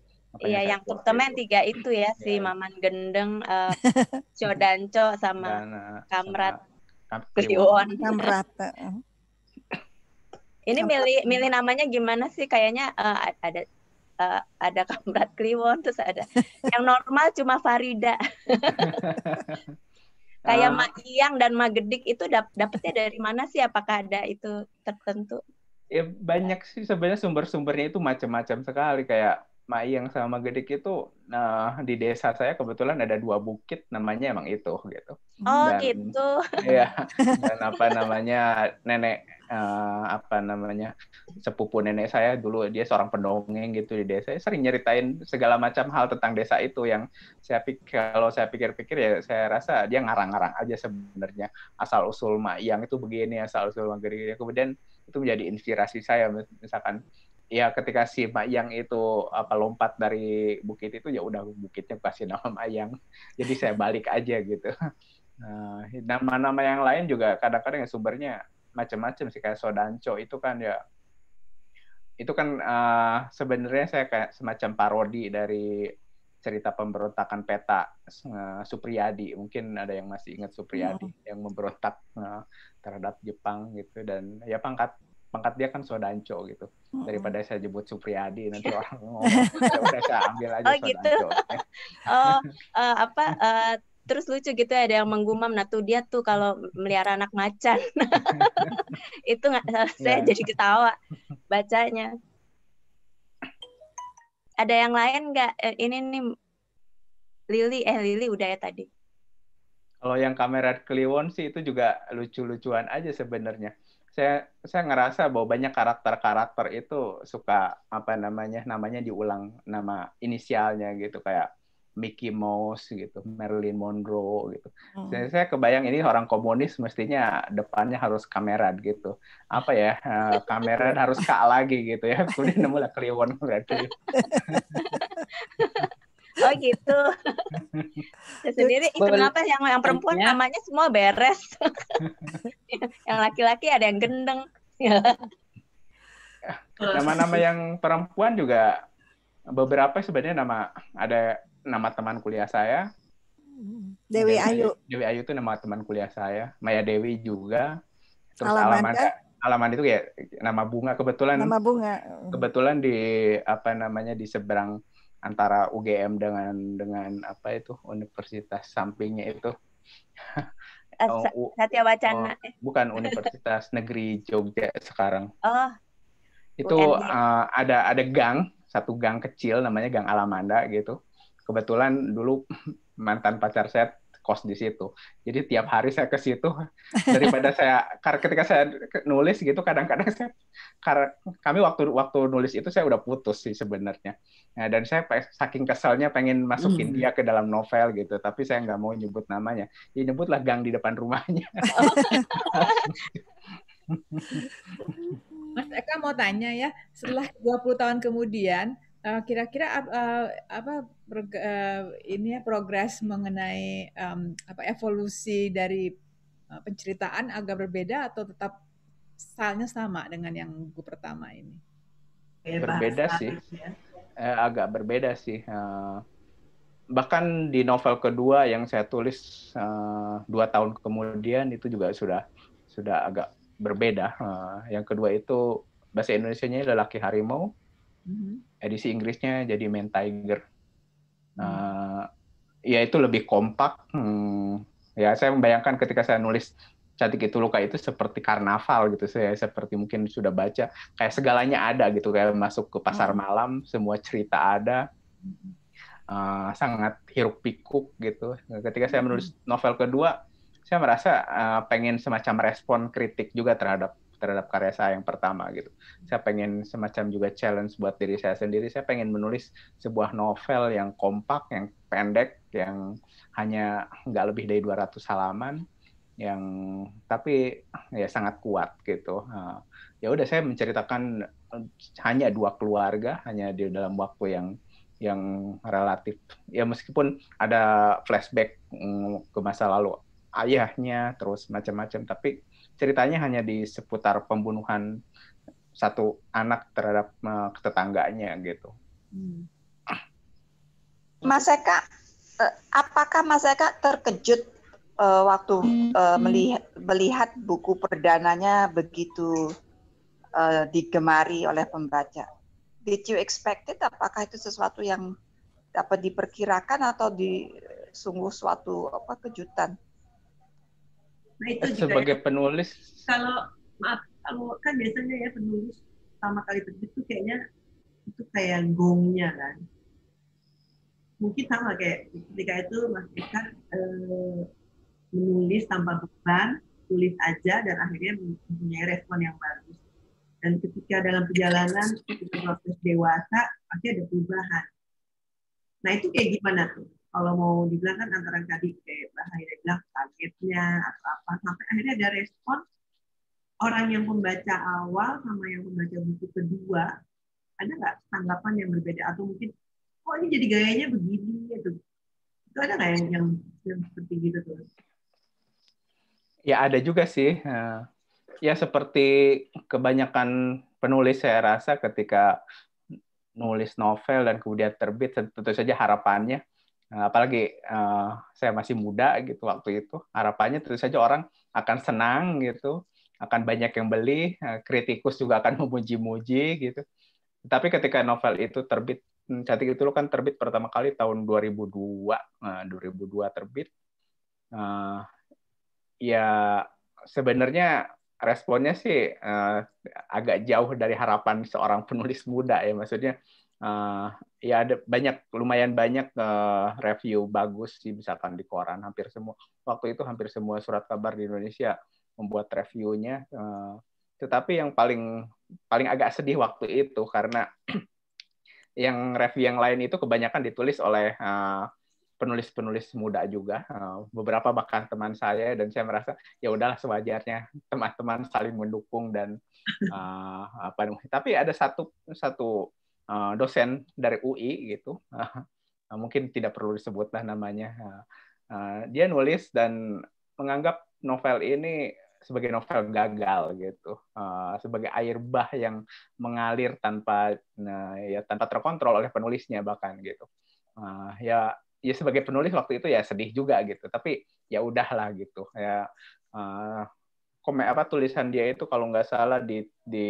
Iya, yang, yang terutama yang gitu. tiga itu ya, si iya. Maman Gendeng, uh, eh, Codanco, sama uh, Kamrat. Sama Kliwon. Namrat. Eh. Ini milih milih namanya gimana sih? Kayaknya uh, ada uh, ada Kamrat Kliwon terus ada yang normal cuma Farida. Kayak uh. Ma Iyang dan Ma Gedik itu dap dapetnya dari mana sih? Apakah ada itu tertentu? Ya banyak sih sebenarnya sumber-sumbernya itu macam-macam sekali kayak Mayang sama Gedik itu nah di desa saya kebetulan ada dua bukit namanya emang itu gitu. Oh dan, gitu. Iya. Dan apa namanya nenek uh, apa namanya sepupu nenek saya dulu dia seorang pendongeng gitu di desa saya sering nyeritain segala macam hal tentang desa itu yang saya pikir kalau saya pikir-pikir ya saya rasa dia ngarang-ngarang aja sebenarnya asal usul Mayang itu begini asal usul Gedik. kemudian itu menjadi inspirasi saya misalkan ya ketika si Mayang itu apa lompat dari bukit itu ya udah bukitnya kasih nama Mayang. Jadi saya balik aja gitu. Nah, nama-nama yang lain juga kadang-kadang ya sumbernya macam-macam sih kayak Sodanco itu kan ya itu kan uh, sebenarnya saya kayak semacam parodi dari cerita pemberontakan peta uh, Supriyadi mungkin ada yang masih ingat Supriyadi oh. yang memberontak uh, terhadap Jepang gitu dan ya pangkat pangkat dia kan Sodanco gitu. Daripada saya jemput Supriyadi nanti orang ngomong, ya udah saya ambil aja oh, gitu. Sodanco. Gitu. oh, uh, apa uh, terus lucu gitu ya, ada yang menggumam nah tuh dia tuh kalau melihara anak macan. itu nggak eh, iya. saya yeah. jadi ketawa bacanya. Ada yang lain nggak? Ini nih Lili eh Lili udah ya tadi. Kalau yang kamera Kliwon sih itu juga lucu-lucuan aja sebenarnya saya saya ngerasa bahwa banyak karakter-karakter itu suka apa namanya namanya diulang nama inisialnya gitu kayak Mickey Mouse gitu, Marilyn Monroe gitu. Hmm. Saya, saya kebayang ini orang komunis mestinya depannya harus kamera gitu. Apa ya kamera eh, harus kak lagi gitu ya. Kemudian nemulah Kliwon berarti. Oh gitu. Sendiri itu kenapa yang yang perempuan iya. namanya semua beres. yang laki-laki ada yang gendeng. Nama-nama yang perempuan juga beberapa sebenarnya nama ada nama teman kuliah saya. Dewi Ayu. Dewi Ayu itu nama teman kuliah saya. Maya Dewi juga. Terus Alamanda. Alamanda itu kayak nama bunga kebetulan. Nama bunga. Kebetulan di apa namanya di seberang antara UGM dengan dengan apa itu universitas sampingnya itu eh, oh, Satya Wacana oh, ya? bukan Universitas Negeri Jogja sekarang oh itu uh, ada ada gang satu gang kecil namanya gang Alamanda gitu kebetulan dulu mantan pacar saya kos di situ. Jadi tiap hari saya ke situ daripada saya karena ketika saya nulis gitu kadang-kadang saya karena kami waktu waktu nulis itu saya udah putus sih sebenarnya. Nah, dan saya saking keselnya pengen masukin hmm. dia ke dalam novel gitu, tapi saya nggak mau nyebut namanya. Ya nyebutlah gang di depan rumahnya. Oh. Mas Eka mau tanya ya, setelah 20 tahun kemudian Eh, kira-kira uh, uh, apa prog uh, ini ya progres mengenai um, apa evolusi dari uh, penceritaan agak berbeda atau tetap stylenya sama dengan yang buku pertama ini? Berbeda Bahasa, sih, ya. eh, agak berbeda sih. Uh, bahkan di novel kedua yang saya tulis uh, dua tahun kemudian itu juga sudah sudah agak berbeda. Uh, yang kedua itu bahasa Indonesia-nya adalah lelaki harimau hmm Edisi Inggrisnya jadi Main Tiger. Hmm. Nah, ya itu lebih kompak. Hmm, ya saya membayangkan ketika saya nulis cantik itu luka itu seperti karnaval gitu saya seperti mungkin sudah baca kayak segalanya ada gitu kayak masuk ke pasar hmm. malam semua cerita ada uh, sangat hiruk pikuk gitu ketika saya menulis novel kedua saya merasa uh, pengen semacam respon kritik juga terhadap terhadap karya saya yang pertama gitu. Saya pengen semacam juga challenge buat diri saya sendiri. Saya pengen menulis sebuah novel yang kompak, yang pendek, yang hanya nggak lebih dari 200 halaman, yang tapi ya sangat kuat gitu. Nah, ya udah saya menceritakan eh, hanya dua keluarga, hanya di dalam waktu yang yang relatif. Ya meskipun ada flashback mm, ke masa lalu ayahnya terus macam-macam tapi ceritanya hanya di seputar pembunuhan satu anak terhadap uh, tetangganya gitu. Hmm. Mas Eka, eh, apakah Mas Eka terkejut uh, waktu uh, melihat, melihat buku perdananya begitu uh, digemari oleh pembaca? Did you expect it? Apakah itu sesuatu yang dapat diperkirakan atau di sungguh suatu apa kejutan? Nah itu sebagai ya, penulis. Kalau maaf, kalau kan biasanya ya penulis pertama kali terbit tuh kayaknya itu kayak gongnya kan. Mungkin sama kayak ketika itu Mas Eka eh, menulis tanpa beban, tulis aja dan akhirnya mempunyai respon yang bagus. Dan ketika dalam perjalanan proses dewasa pasti ada perubahan. Nah itu kayak gimana tuh? kalau mau dibilang kan antara tadi kayak bahaya bilang targetnya atau apa sampai akhirnya ada respon orang yang membaca awal sama yang membaca buku kedua ada nggak tanggapan yang berbeda atau mungkin oh ini jadi gayanya begini gitu itu ada nggak yang, yang yang seperti gitu tuh ya ada juga sih eh, ya seperti kebanyakan penulis saya rasa ketika nulis novel dan kemudian terbit tentu saja harapannya Nah, apalagi uh, saya masih muda gitu waktu itu. Harapannya tentu saja orang akan senang gitu, akan banyak yang beli, uh, kritikus juga akan memuji-muji gitu. Tapi ketika novel itu terbit, hmm, Cantik itu kan terbit pertama kali tahun 2002, uh, 2002 terbit. Uh, ya sebenarnya responnya sih uh, agak jauh dari harapan seorang penulis muda ya maksudnya uh, ya ada banyak lumayan banyak uh, review bagus sih misalkan di koran hampir semua waktu itu hampir semua surat kabar di Indonesia membuat reviewnya uh, tetapi yang paling paling agak sedih waktu itu karena yang review yang lain itu kebanyakan ditulis oleh uh, penulis-penulis muda juga uh, beberapa bahkan teman saya dan saya merasa ya udahlah sewajarnya teman-teman saling mendukung dan uh, apa namanya tapi ada satu satu Eh, dosen dari UI gitu eh, mungkin tidak perlu disebutlah namanya eh, dia nulis dan menganggap novel ini sebagai novel gagal gitu sebagai air bah yang mengalir tanpa ya tanpa terkontrol oleh penulisnya bahkan gitu ya ya sebagai penulis waktu itu ya sedih juga gitu tapi ya udahlah gitu ya komen apa tulisan dia itu kalau nggak salah di di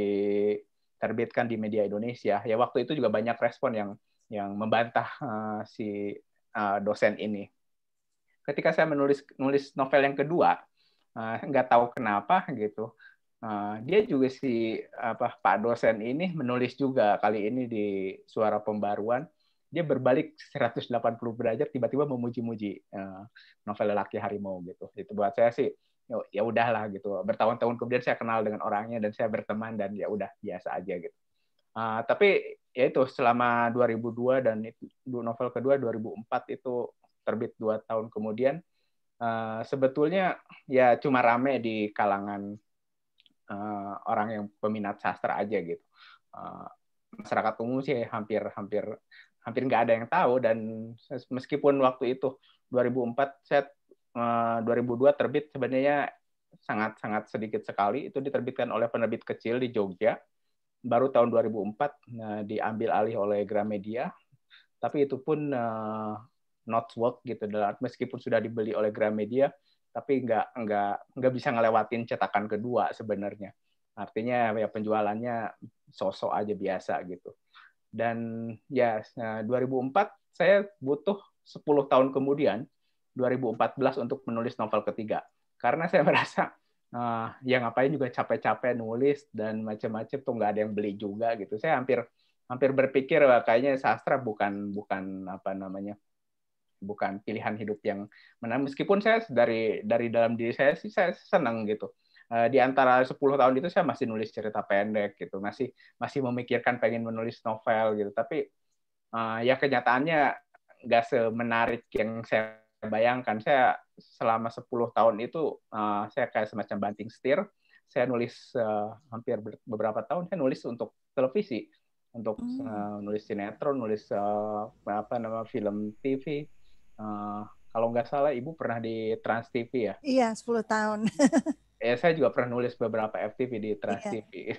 terbitkan di media Indonesia ya waktu itu juga banyak respon yang yang membantah uh, si uh, dosen ini ketika saya menulis nulis novel yang kedua uh, nggak tahu kenapa gitu uh, dia juga si apa pak dosen ini menulis juga kali ini di suara pembaruan dia berbalik 180 derajat tiba-tiba memuji-muji uh, novel lelaki harimau gitu itu buat saya sih ya udahlah gitu bertahun-tahun kemudian saya kenal dengan orangnya dan saya berteman dan ya udah biasa aja gitu uh, tapi ya itu selama 2002 dan itu novel kedua 2004 itu terbit dua tahun kemudian uh, sebetulnya ya cuma rame di kalangan uh, orang yang peminat sastra aja gitu uh, masyarakat umum sih hampir hampir hampir nggak ada yang tahu dan meskipun waktu itu 2004 saya 2002 eh, terbit sebenarnya sangat-sangat sedikit sekali itu diterbitkan oleh penerbit kecil di Jogja baru tahun 2004 nah, eh, diambil alih oleh Gramedia tapi itu pun uh, not work gitu dalam meskipun sudah dibeli oleh Gramedia tapi nggak nggak nggak bisa ngelewatin cetakan kedua sebenarnya artinya ya penjualannya sosok aja biasa gitu dan ya 2004 saya butuh 10 tahun kemudian 2014 untuk menulis novel ketiga. Karena saya merasa uh, ya ngapain juga capek-capek nulis dan macam-macam tuh nggak ada yang beli juga gitu. Saya hampir hampir berpikir wah, kayaknya sastra bukan bukan apa namanya bukan pilihan hidup yang menang. Meskipun saya dari dari dalam diri saya sih saya senang gitu. Eh, di antara 10 tahun itu saya masih nulis cerita pendek gitu, masih masih memikirkan pengen menulis novel gitu. Tapi eh, ya kenyataannya nggak semenarik yang saya bayangkan saya selama 10 tahun itu uh, saya kayak semacam banting setir saya nulis uh, hampir beberapa tahun saya nulis untuk televisi untuk hmm. uh, nulis sinetron nulis uh, apa nama film TV uh, kalau nggak salah ibu pernah di Trans TV ya iya 10 tahun ya saya juga pernah nulis beberapa FTV di Trans iya. TV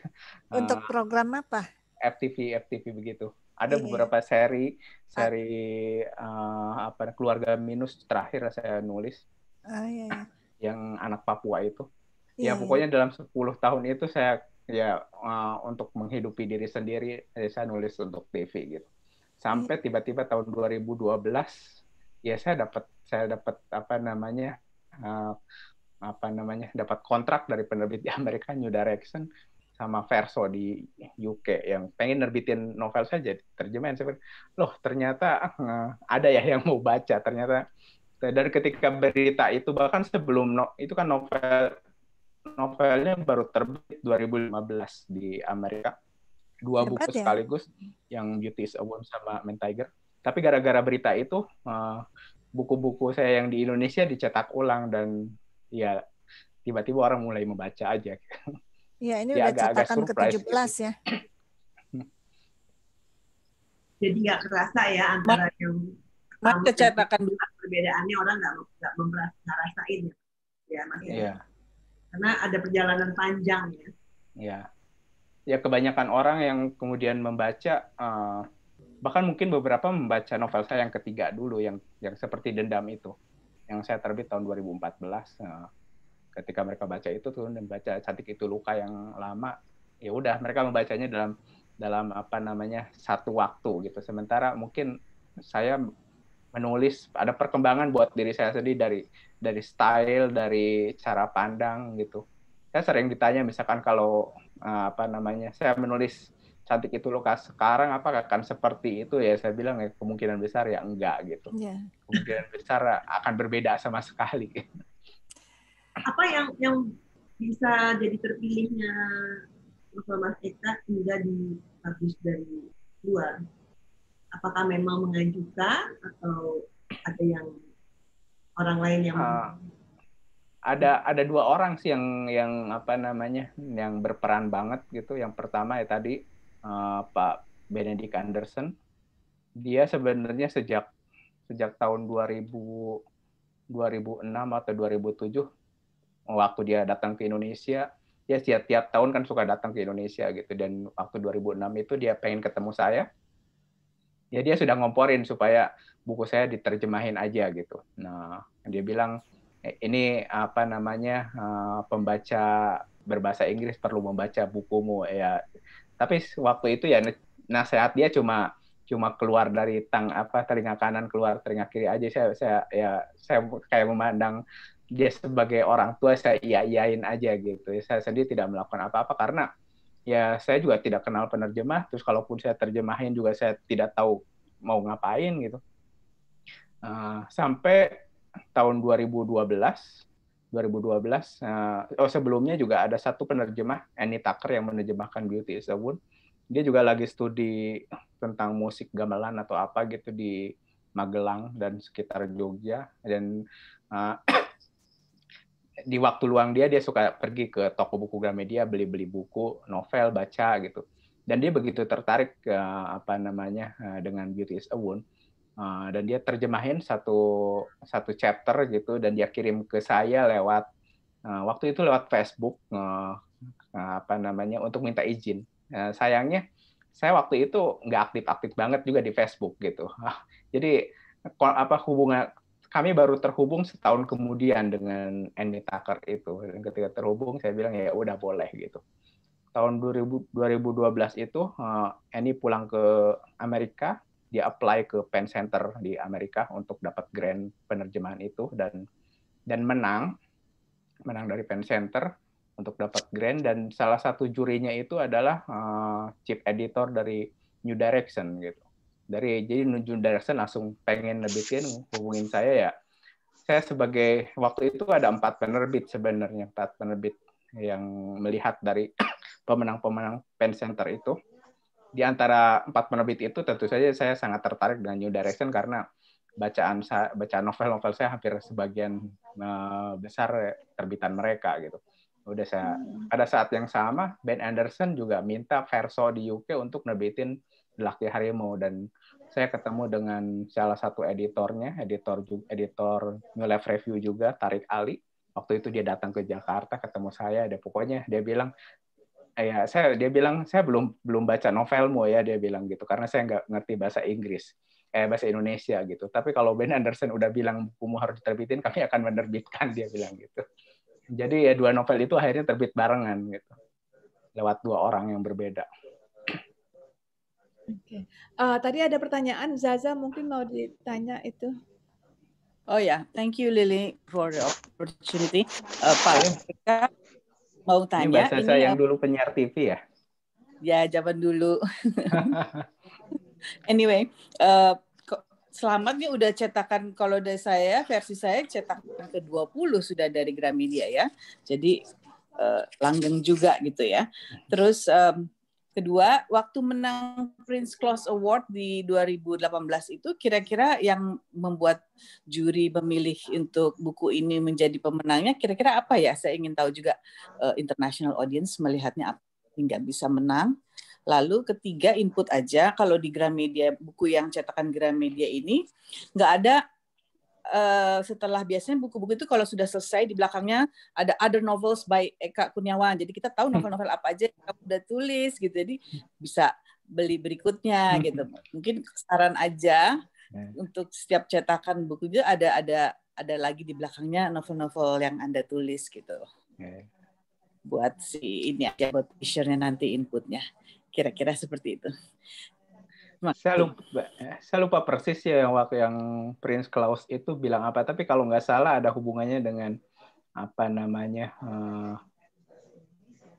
untuk program apa FTV FTV begitu ada yeah. Iya. beberapa seri seri uh, apa keluarga minus terakhir saya nulis. Ah, iya, iya. Yang anak Papua itu. Ya, iya, ya pokoknya dalam 10 tahun itu saya ya uh, untuk menghidupi diri sendiri eh, saya nulis untuk TV gitu. Sampai iya. tiba-tiba tahun 2012 ya saya dapat saya dapat apa namanya uh, apa namanya dapat kontrak dari penerbit di Amerika New Direction sama Verso di UK yang pengen nerbitin novel saja terjemahan seperti loh ternyata eh, ada ya yang mau baca ternyata dari ketika berita itu bahkan sebelum no, itu kan novel novelnya baru terbit 2015 di Amerika dua Cepat buku ya? sekaligus yang Beauty is a wound sama Man Tiger tapi gara-gara berita itu eh, buku-buku saya yang di Indonesia dicetak ulang dan ya tiba-tiba orang mulai membaca aja Ya ini ya, udah agak, cetakan agak ke-17 gitu. ya. Jadi nggak kerasa ya antara yang. yang Mat kecetakan perbedaannya orang nggak nggak rasain ya. Ya, maksudnya. yeah. Karena ada perjalanan panjang ya. Iya. Ya kebanyakan orang yang kemudian membaca uh, bahkan mungkin beberapa membaca novel saya yang ketiga dulu yang yang seperti dendam itu yang saya terbit tahun 2014 uh, ketika mereka baca itu turun dan baca cantik itu luka yang lama ya udah mereka membacanya dalam dalam apa namanya satu waktu gitu sementara mungkin saya menulis ada perkembangan buat diri saya sendiri dari dari style dari cara pandang gitu saya sering ditanya misalkan kalau eh, apa namanya saya menulis cantik itu luka sekarang apa akan seperti itu ya saya bilang ya kemungkinan besar ya enggak gitu yeah. kemungkinan besar akan berbeda sama sekali gitu apa yang yang bisa jadi terpilihnya Mas Eka hingga di kampus dari luar? Apakah memang mengajukan atau ada yang orang lain yang uh, ada ada dua orang sih yang yang apa namanya yang berperan banget gitu. Yang pertama ya tadi uh, Pak Benedict Anderson. Dia sebenarnya sejak sejak tahun 2000 2006 atau 2007 waktu dia datang ke Indonesia ya setiap tahun kan suka datang ke Indonesia gitu dan waktu 2006 itu dia pengen ketemu saya ya dia sudah ngomporin supaya buku saya diterjemahin aja gitu nah dia bilang eh, ini apa namanya uh, pembaca berbahasa Inggris perlu membaca bukumu ya tapi waktu itu ya nasihat dia cuma cuma keluar dari tang apa telinga kanan keluar telinga kiri aja saya saya ya saya kayak memandang dia sebagai orang tua saya iya iyain aja gitu. Saya sendiri tidak melakukan apa-apa karena ya saya juga tidak kenal penerjemah. Terus kalaupun saya terjemahin juga saya tidak tahu mau ngapain gitu. Uh, sampai tahun 2012, 2012 uh, oh sebelumnya juga ada satu penerjemah Annie Tucker yang menerjemahkan Beauty is the Wound. Dia juga lagi studi tentang musik gamelan atau apa gitu di Magelang dan sekitar Jogja dan uh, di waktu luang dia dia suka pergi ke toko buku Gramedia beli-beli buku novel baca gitu dan dia begitu tertarik uh, apa namanya uh, dengan Beauty is a Wound uh, eh, dan dia terjemahin satu satu chapter gitu dan dia kirim ke saya lewat uh, waktu itu lewat Facebook uh, uh, apa namanya untuk minta izin uh, sayangnya saya waktu itu nggak aktif-aktif banget juga di Facebook gitu jadi apa hubungan kami baru terhubung setahun kemudian dengan Andy Tucker itu. Dan ketika terhubung, saya bilang ya udah boleh gitu. Tahun 2000, 2012 itu uh, eh, Annie pulang ke Amerika, dia apply ke Penn Center di Amerika untuk dapat grant penerjemahan itu dan dan menang, menang dari Penn Center untuk dapat grant dan salah satu jurinya itu adalah uh, chief editor dari New Direction gitu dari jadi menuju direction langsung pengen nerbitin hubungin saya ya saya sebagai waktu itu ada empat penerbit sebenarnya empat penerbit yang melihat dari pemenang-pemenang pen center itu di antara empat penerbit itu tentu saja saya sangat tertarik dengan New Direction karena bacaan saya, bacaan novel-novel saya hampir sebagian eh, besar terbitan mereka gitu. Udah saya hmm. pada saat yang sama Ben Anderson juga minta Verso di UK untuk nerbitin Laki Harimau dan saya ketemu dengan salah satu editornya, editor editor New Life Review juga, Tarik Ali. Waktu itu dia datang ke Jakarta, ketemu saya. Ada pokoknya dia bilang, ya saya dia bilang saya belum belum baca novelmu ya dia bilang gitu karena saya nggak ngerti bahasa Inggris eh bahasa Indonesia gitu. Tapi kalau Ben Anderson udah bilang bukumu harus diterbitin, kami akan menerbitkan dia bilang gitu. Jadi ya dua novel itu akhirnya terbit barengan gitu lewat dua orang yang berbeda. Oke. Okay. Uh, eh, tadi ada pertanyaan Zaza mungkin mau ditanya itu. Oh ya, yeah. thank you Lily for the opportunity. Uh, Pak iya. mau tanya. Ini Zaza yang dulu penyiar TV ya? Ya, zaman dulu. anyway, uh, selamat nih udah cetakan kalau dari saya versi saya cetakan ke-20 sudah dari Gramedia ya. Jadi uh, langgeng juga gitu ya. Terus um, Kedua, waktu menang Prince Claus Award di 2018 itu kira-kira yang membuat juri memilih untuk buku ini menjadi pemenangnya kira-kira apa ya? Saya ingin tahu juga uh, international audience melihatnya apa hingga bisa menang. Lalu ketiga input aja kalau di Gramedia buku yang cetakan Gramedia ini nggak ada Eh, setelah biasanya buku-buku itu kalau sudah selesai di belakangnya ada other novels by Eka Kurniawan. Jadi kita tahu hmm. novel-novel apa aja yang kamu udah tulis gitu. Jadi hmm. bisa beli berikutnya hmm. gitu. Mungkin saran aja ya. untuk setiap cetakan buku itu ada ada ada lagi di belakangnya novel-novel yang Anda tulis gitu. Ya. Buat si ini aja buat nanti inputnya. Kira-kira seperti itu. Mas. Saya lupa, ya. saya lupa persis ya yang waktu yang Prince Klaus itu bilang apa, tapi kalau nggak salah ada hubungannya dengan apa namanya uh,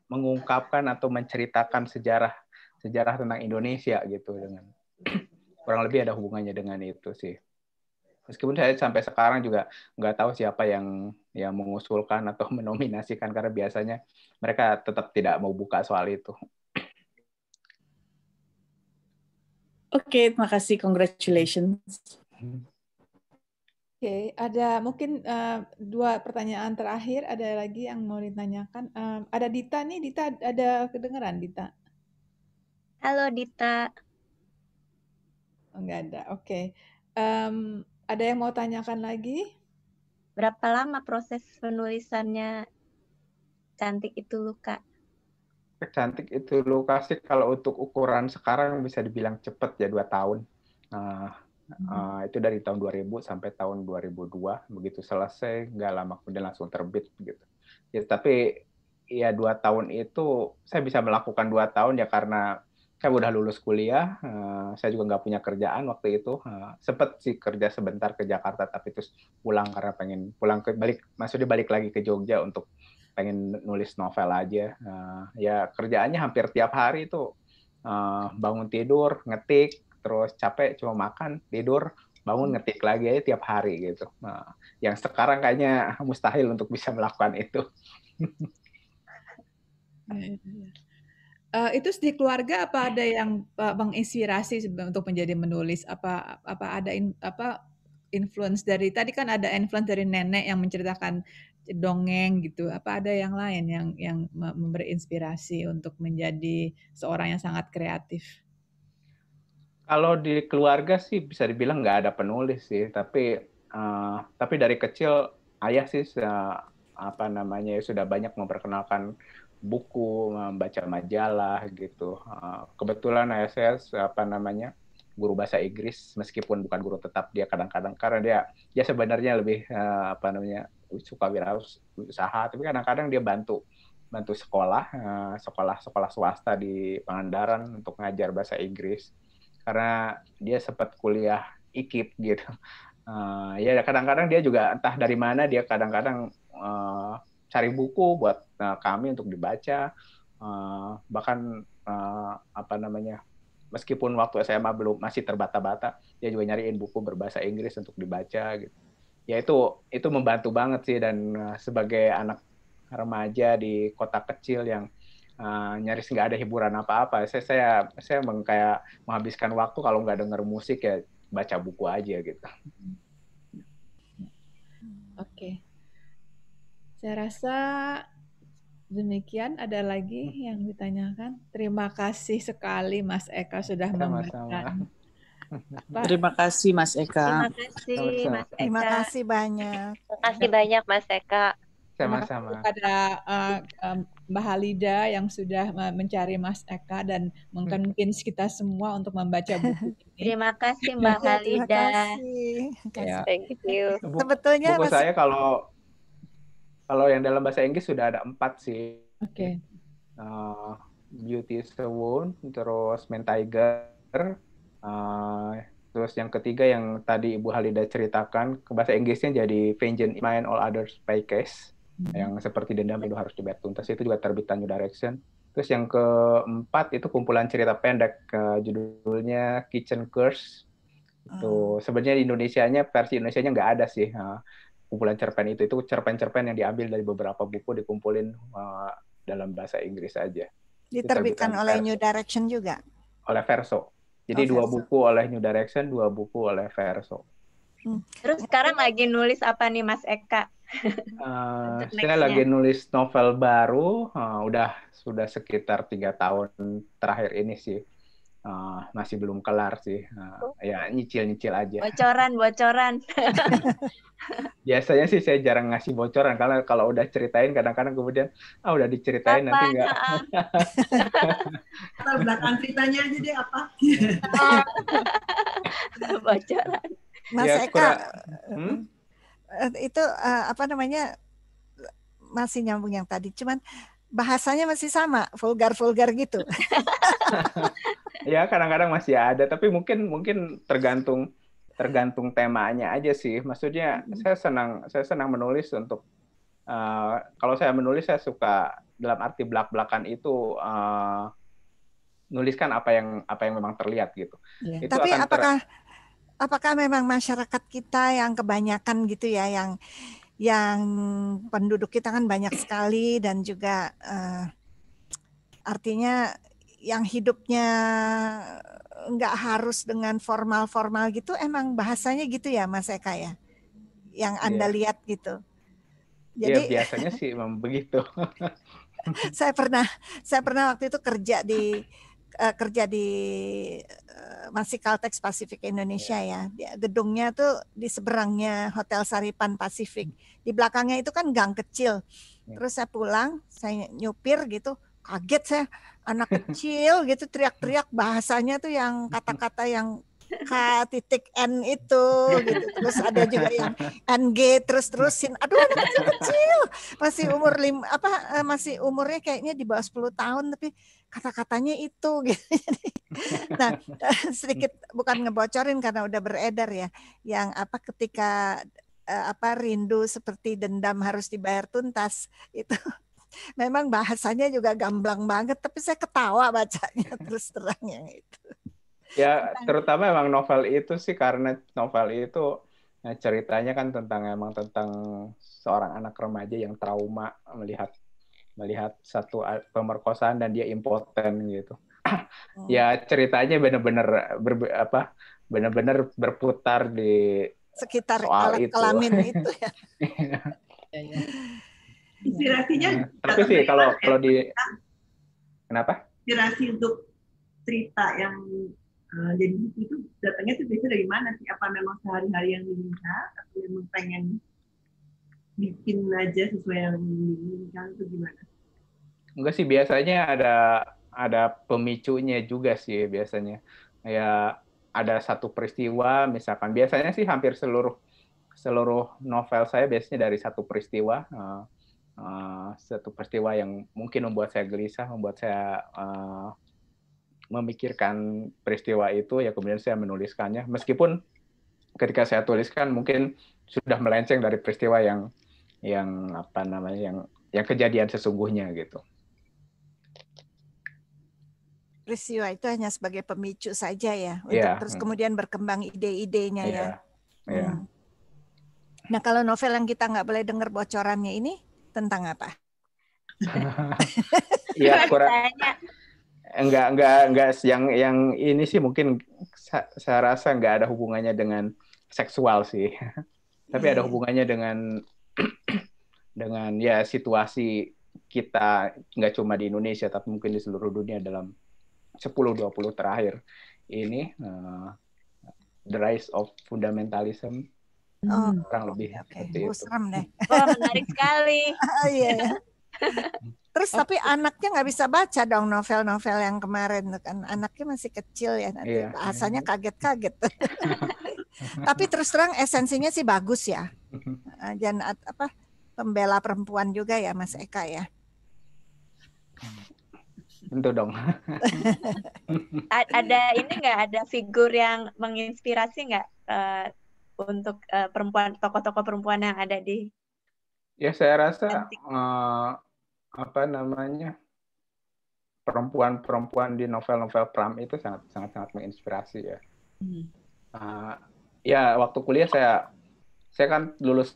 mengungkapkan atau menceritakan sejarah sejarah tentang Indonesia gitu dengan kurang lebih ada hubungannya dengan itu sih. Meskipun saya sampai sekarang juga nggak tahu siapa yang yang mengusulkan atau menominasikan karena biasanya mereka tetap tidak mau buka soal itu. Oke, okay, terima kasih. Congratulations. Oke, okay, ada mungkin uh, dua pertanyaan terakhir. Ada lagi yang mau ditanyakan. Uh, ada Dita nih, Dita ada kedengeran Dita? Halo Dita. Oh, Enggak ada. Oke. Okay. Um, ada yang mau tanyakan lagi? Berapa lama proses penulisannya cantik itu, Luka? Kecantik itu lokasi kalau untuk ukuran sekarang bisa dibilang cepat ya dua tahun. Uh, uh, itu dari tahun 2000 sampai tahun 2002 begitu selesai nggak lama kemudian langsung terbit gitu. Ya tapi ya dua tahun itu saya bisa melakukan dua tahun ya karena saya udah lulus kuliah, eh, saya juga nggak punya kerjaan waktu itu. Uh, sih kerja sebentar ke Jakarta, tapi terus pulang karena pengen pulang ke balik, maksudnya balik lagi ke Jogja untuk pengen nulis novel aja uh, ya kerjaannya hampir tiap hari itu uh, eh, bangun tidur ngetik terus capek cuma makan tidur bangun hmm. ngetik lagi aja tiap hari gitu. Uh, yang sekarang kayaknya mustahil untuk bisa melakukan itu. uh, itu di keluarga apa ada yang uh, menginspirasi untuk menjadi menulis? Apa apa ada in, apa influence dari tadi kan ada influence dari nenek yang menceritakan dongeng gitu apa ada yang lain yang yang memberi inspirasi untuk menjadi seorang yang sangat kreatif kalau di keluarga sih bisa dibilang nggak ada penulis sih tapi uh, tapi dari kecil ayah sih uh, apa namanya sudah banyak memperkenalkan buku membaca majalah gitu uh, kebetulan ayah saya apa namanya guru bahasa Inggris meskipun bukan guru tetap dia kadang-kadang karena dia dia sebenarnya lebih uh, apa namanya suka wirausaha tapi kadang-kadang dia bantu bantu sekolah uh, sekolah sekolah swasta di Pangandaran untuk ngajar bahasa Inggris karena dia sempat kuliah ikip gitu uh, ya kadang-kadang dia juga entah dari mana dia kadang-kadang uh, cari buku buat uh, kami untuk dibaca uh, bahkan uh, apa namanya meskipun waktu SMA belum masih terbata-bata dia juga nyariin buku berbahasa Inggris untuk dibaca gitu ya itu itu membantu banget sih dan eh, sebagai anak remaja di kota kecil yang uh, nyaris nggak ada hiburan apa-apa saya saya saya meng kayak menghabiskan waktu kalau nggak denger musik ya baca buku aja gitu oke okay. saya rasa Demikian ada lagi hmm. yang ditanyakan. Terima kasih sekali Mas Eka sudah memberikan. Terima kasih Mas Eka. Terima kasih Mas Eka. Terima kasih banyak. Terima kasih banyak Mas Eka. Sama-sama. Kepada uh, eh, um, Mbak Halida yang sudah mencari Mas Eka dan mungkin kita semua untuk membaca buku ini. Terima kasih Mbak Halida. Terima kasih. Ya. Thank you. Sebetulnya buku saya kalau kalau yang dalam bahasa Inggris sudah ada empat sih. Oke. Okay. Uh, eh, Beauty is the Wound, terus Man Tiger, uh, terus yang ketiga yang tadi Ibu Halida ceritakan, ke bahasa Inggrisnya jadi Vengeance Mine All Others by Case, hmm. yang seperti dendam itu harus dibayar tuntas, itu juga terbitan New Direction. Terus yang keempat itu kumpulan cerita pendek, uh, judulnya Kitchen Curse, itu oh. sebenarnya di Indonesia-nya versi Indonesia-nya nggak ada sih kumpulan cerpen itu itu cerpen-cerpen yang diambil dari beberapa buku dikumpulin uh, dalam bahasa Inggris saja. Diterbitkan, oleh New Direction juga. Oleh Verso. Jadi oh, dua Verso. buku oleh New Direction, dua buku oleh Verso. Hmm. Terus sekarang lagi nulis apa nih Mas Eka? uh, saya lagi nulis novel baru, uh, udah sudah sekitar tiga tahun terakhir ini sih Uh, masih belum kelar sih. Uh, Ya nyicil-nyicil aja. Bocoran, bocoran. Biasanya sih saya jarang ngasih bocoran karena kalau udah ceritain kadang-kadang kemudian ah udah diceritain apa, nanti enggak. Atau belakang ceritanya aja deh apa. Oh. bocoran. Mas ya, Eka. Kurang, hmm? Eh, itu uh, apa namanya? masih nyambung yang tadi, cuman bahasanya masih sama, vulgar-vulgar gitu ya kadang-kadang masih ada tapi mungkin mungkin tergantung tergantung temanya aja sih maksudnya hmm. saya senang saya senang menulis untuk uh, kalau saya menulis saya suka dalam arti belak-belakan itu uh, nuliskan apa yang apa yang memang terlihat gitu ya. itu tapi akan apakah apakah memang masyarakat kita yang kebanyakan gitu ya yang yang penduduk kita kan banyak sekali dan juga uh, artinya yang hidupnya nggak harus dengan formal-formal gitu emang bahasanya gitu ya Mas Eka ya yang iya. anda yeah. lihat gitu iya, jadi yeah, biasanya sih memang begitu saya pernah saya pernah waktu itu kerja di uh, kerja di uh, masih Caltex Pacific Indonesia yeah. ya gedungnya tuh di seberangnya Hotel Saripan Pacific di belakangnya itu kan gang kecil iya. terus saya pulang saya nyupir gitu kaget saya anak kecil gitu teriak-teriak bahasanya tuh yang kata-kata yang K titik N itu gitu. terus ada juga yang NG terus terusin aduh anak kecil kecil masih umur lim apa eh, masih umurnya kayaknya di bawah 10 tahun tapi kata-katanya itu gitu. nah eh, sedikit bukan ngebocorin karena udah beredar ya yang apa ketika eh, apa rindu seperti dendam harus dibayar tuntas itu memang bahasanya juga gamblang banget tapi saya ketawa bacanya terus terang yang itu ya terutama emang novel itu sih karena novel itu nah ceritanya kan tentang emang tentang seorang anak remaja yang trauma melihat melihat satu pemerkosaan dan dia impoten gitu oh. ya hmm. ceritanya benar-benar ber, apa benar-benar berputar di sekitar soal alat itu. kelamin itu ya. Iya. Iya, iya inspirasinya ya. tapi sih kalau kalau di kenapa inspirasi untuk cerita yang uh, jadi itu datangnya tuh biasanya dari mana sih apa memang sehari-hari yang diminta atau memang pengen bikin aja sesuai yang diminta? itu gimana enggak sih biasanya ada ada pemicunya juga sih biasanya ya ada satu peristiwa misalkan biasanya sih hampir seluruh seluruh novel saya biasanya dari satu peristiwa eh, Eh, satu peristiwa yang mungkin membuat saya gelisah, membuat saya uh, memikirkan peristiwa itu, ya kemudian saya menuliskannya. Meskipun ketika saya tuliskan mungkin sudah melenceng dari peristiwa yang yang apa namanya yang yang kejadian sesungguhnya gitu. Peristiwa itu hanya sebagai pemicu saja ya, iya, untuk yeah. Hmm. terus kemudian berkembang ide-idenya yeah. ya. Yeah. Iya. Hmm. Nah kalau novel yang kita nggak boleh dengar bocorannya ini tentang apa? Iya, kurang. Enggak, enggak, enggak. Yang yang ini sih mungkin saya rasa enggak ada hubungannya dengan seksual sih. Tapi ada iya, iya. hubungannya dengan dengan ya situasi kita nggak cuma di Indonesia tapi mungkin di seluruh dunia dalam 10-20 terakhir ini uh, the rise of fundamentalism Oh, hmm. kurang lebih okay. seperti oh, Serem deh. menarik sekali. oh, iya, iya. Terus okay. tapi anaknya nggak bisa baca dong novel-novel yang kemarin kan anaknya masih kecil ya nanti yeah. bahasanya hmm. kaget-kaget. tapi terus terang esensinya sih bagus ya. Eh, dan apa pembela perempuan juga ya Mas Eka ya. Hmm. Tentu dong. ada ini nggak ada figur yang menginspirasi nggak uh, untuk uh, perempuan tokoh-tokoh perempuan yang ada di ya saya rasa uh, apa namanya perempuan-perempuan di novel-novel Pram itu sangat sangat sangat menginspirasi ya hmm. uh, ya waktu kuliah saya saya kan lulus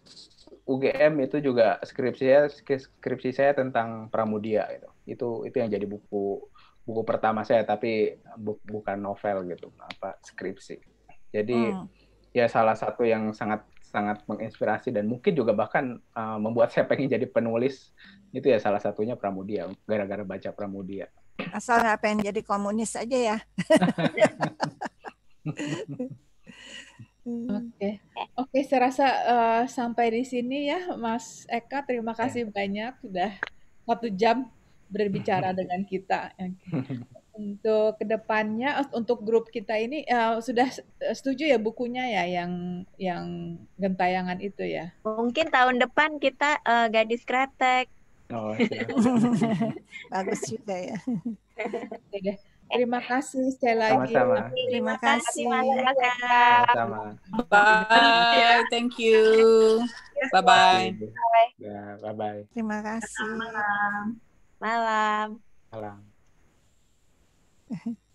UGM itu juga skripsi saya skripsi saya tentang Pramudia gitu itu itu yang jadi buku buku pertama saya tapi bu, bukan novel gitu apa skripsi jadi hmm ya salah satu yang sangat sangat menginspirasi dan mungkin juga bahkan uh, membuat saya pengen jadi penulis itu ya salah satunya Pramudia gara-gara baca Pramudia asal nggak pengen jadi komunis aja ya hmm. Oke, okay. oke, okay, saya rasa uh, sampai di sini ya, Mas Eka. Terima kasih ya. banyak sudah satu jam berbicara dengan kita. untuk kedepannya eh, untuk grup kita ini uh, sudah eh, setuju ya bukunya ya yang yang gentayangan itu ya. Mungkin tahun depan kita uh, gadis kretek. Oh, ya. Bagus juga ya. Terima kasih sekali lagi. Sama-sama. Terima kasih. Sama-sama. Bye. Thank you. Bye-bye. Ya, bye-bye. Terima kasih. Malam. Malam. Malam. Go ahead.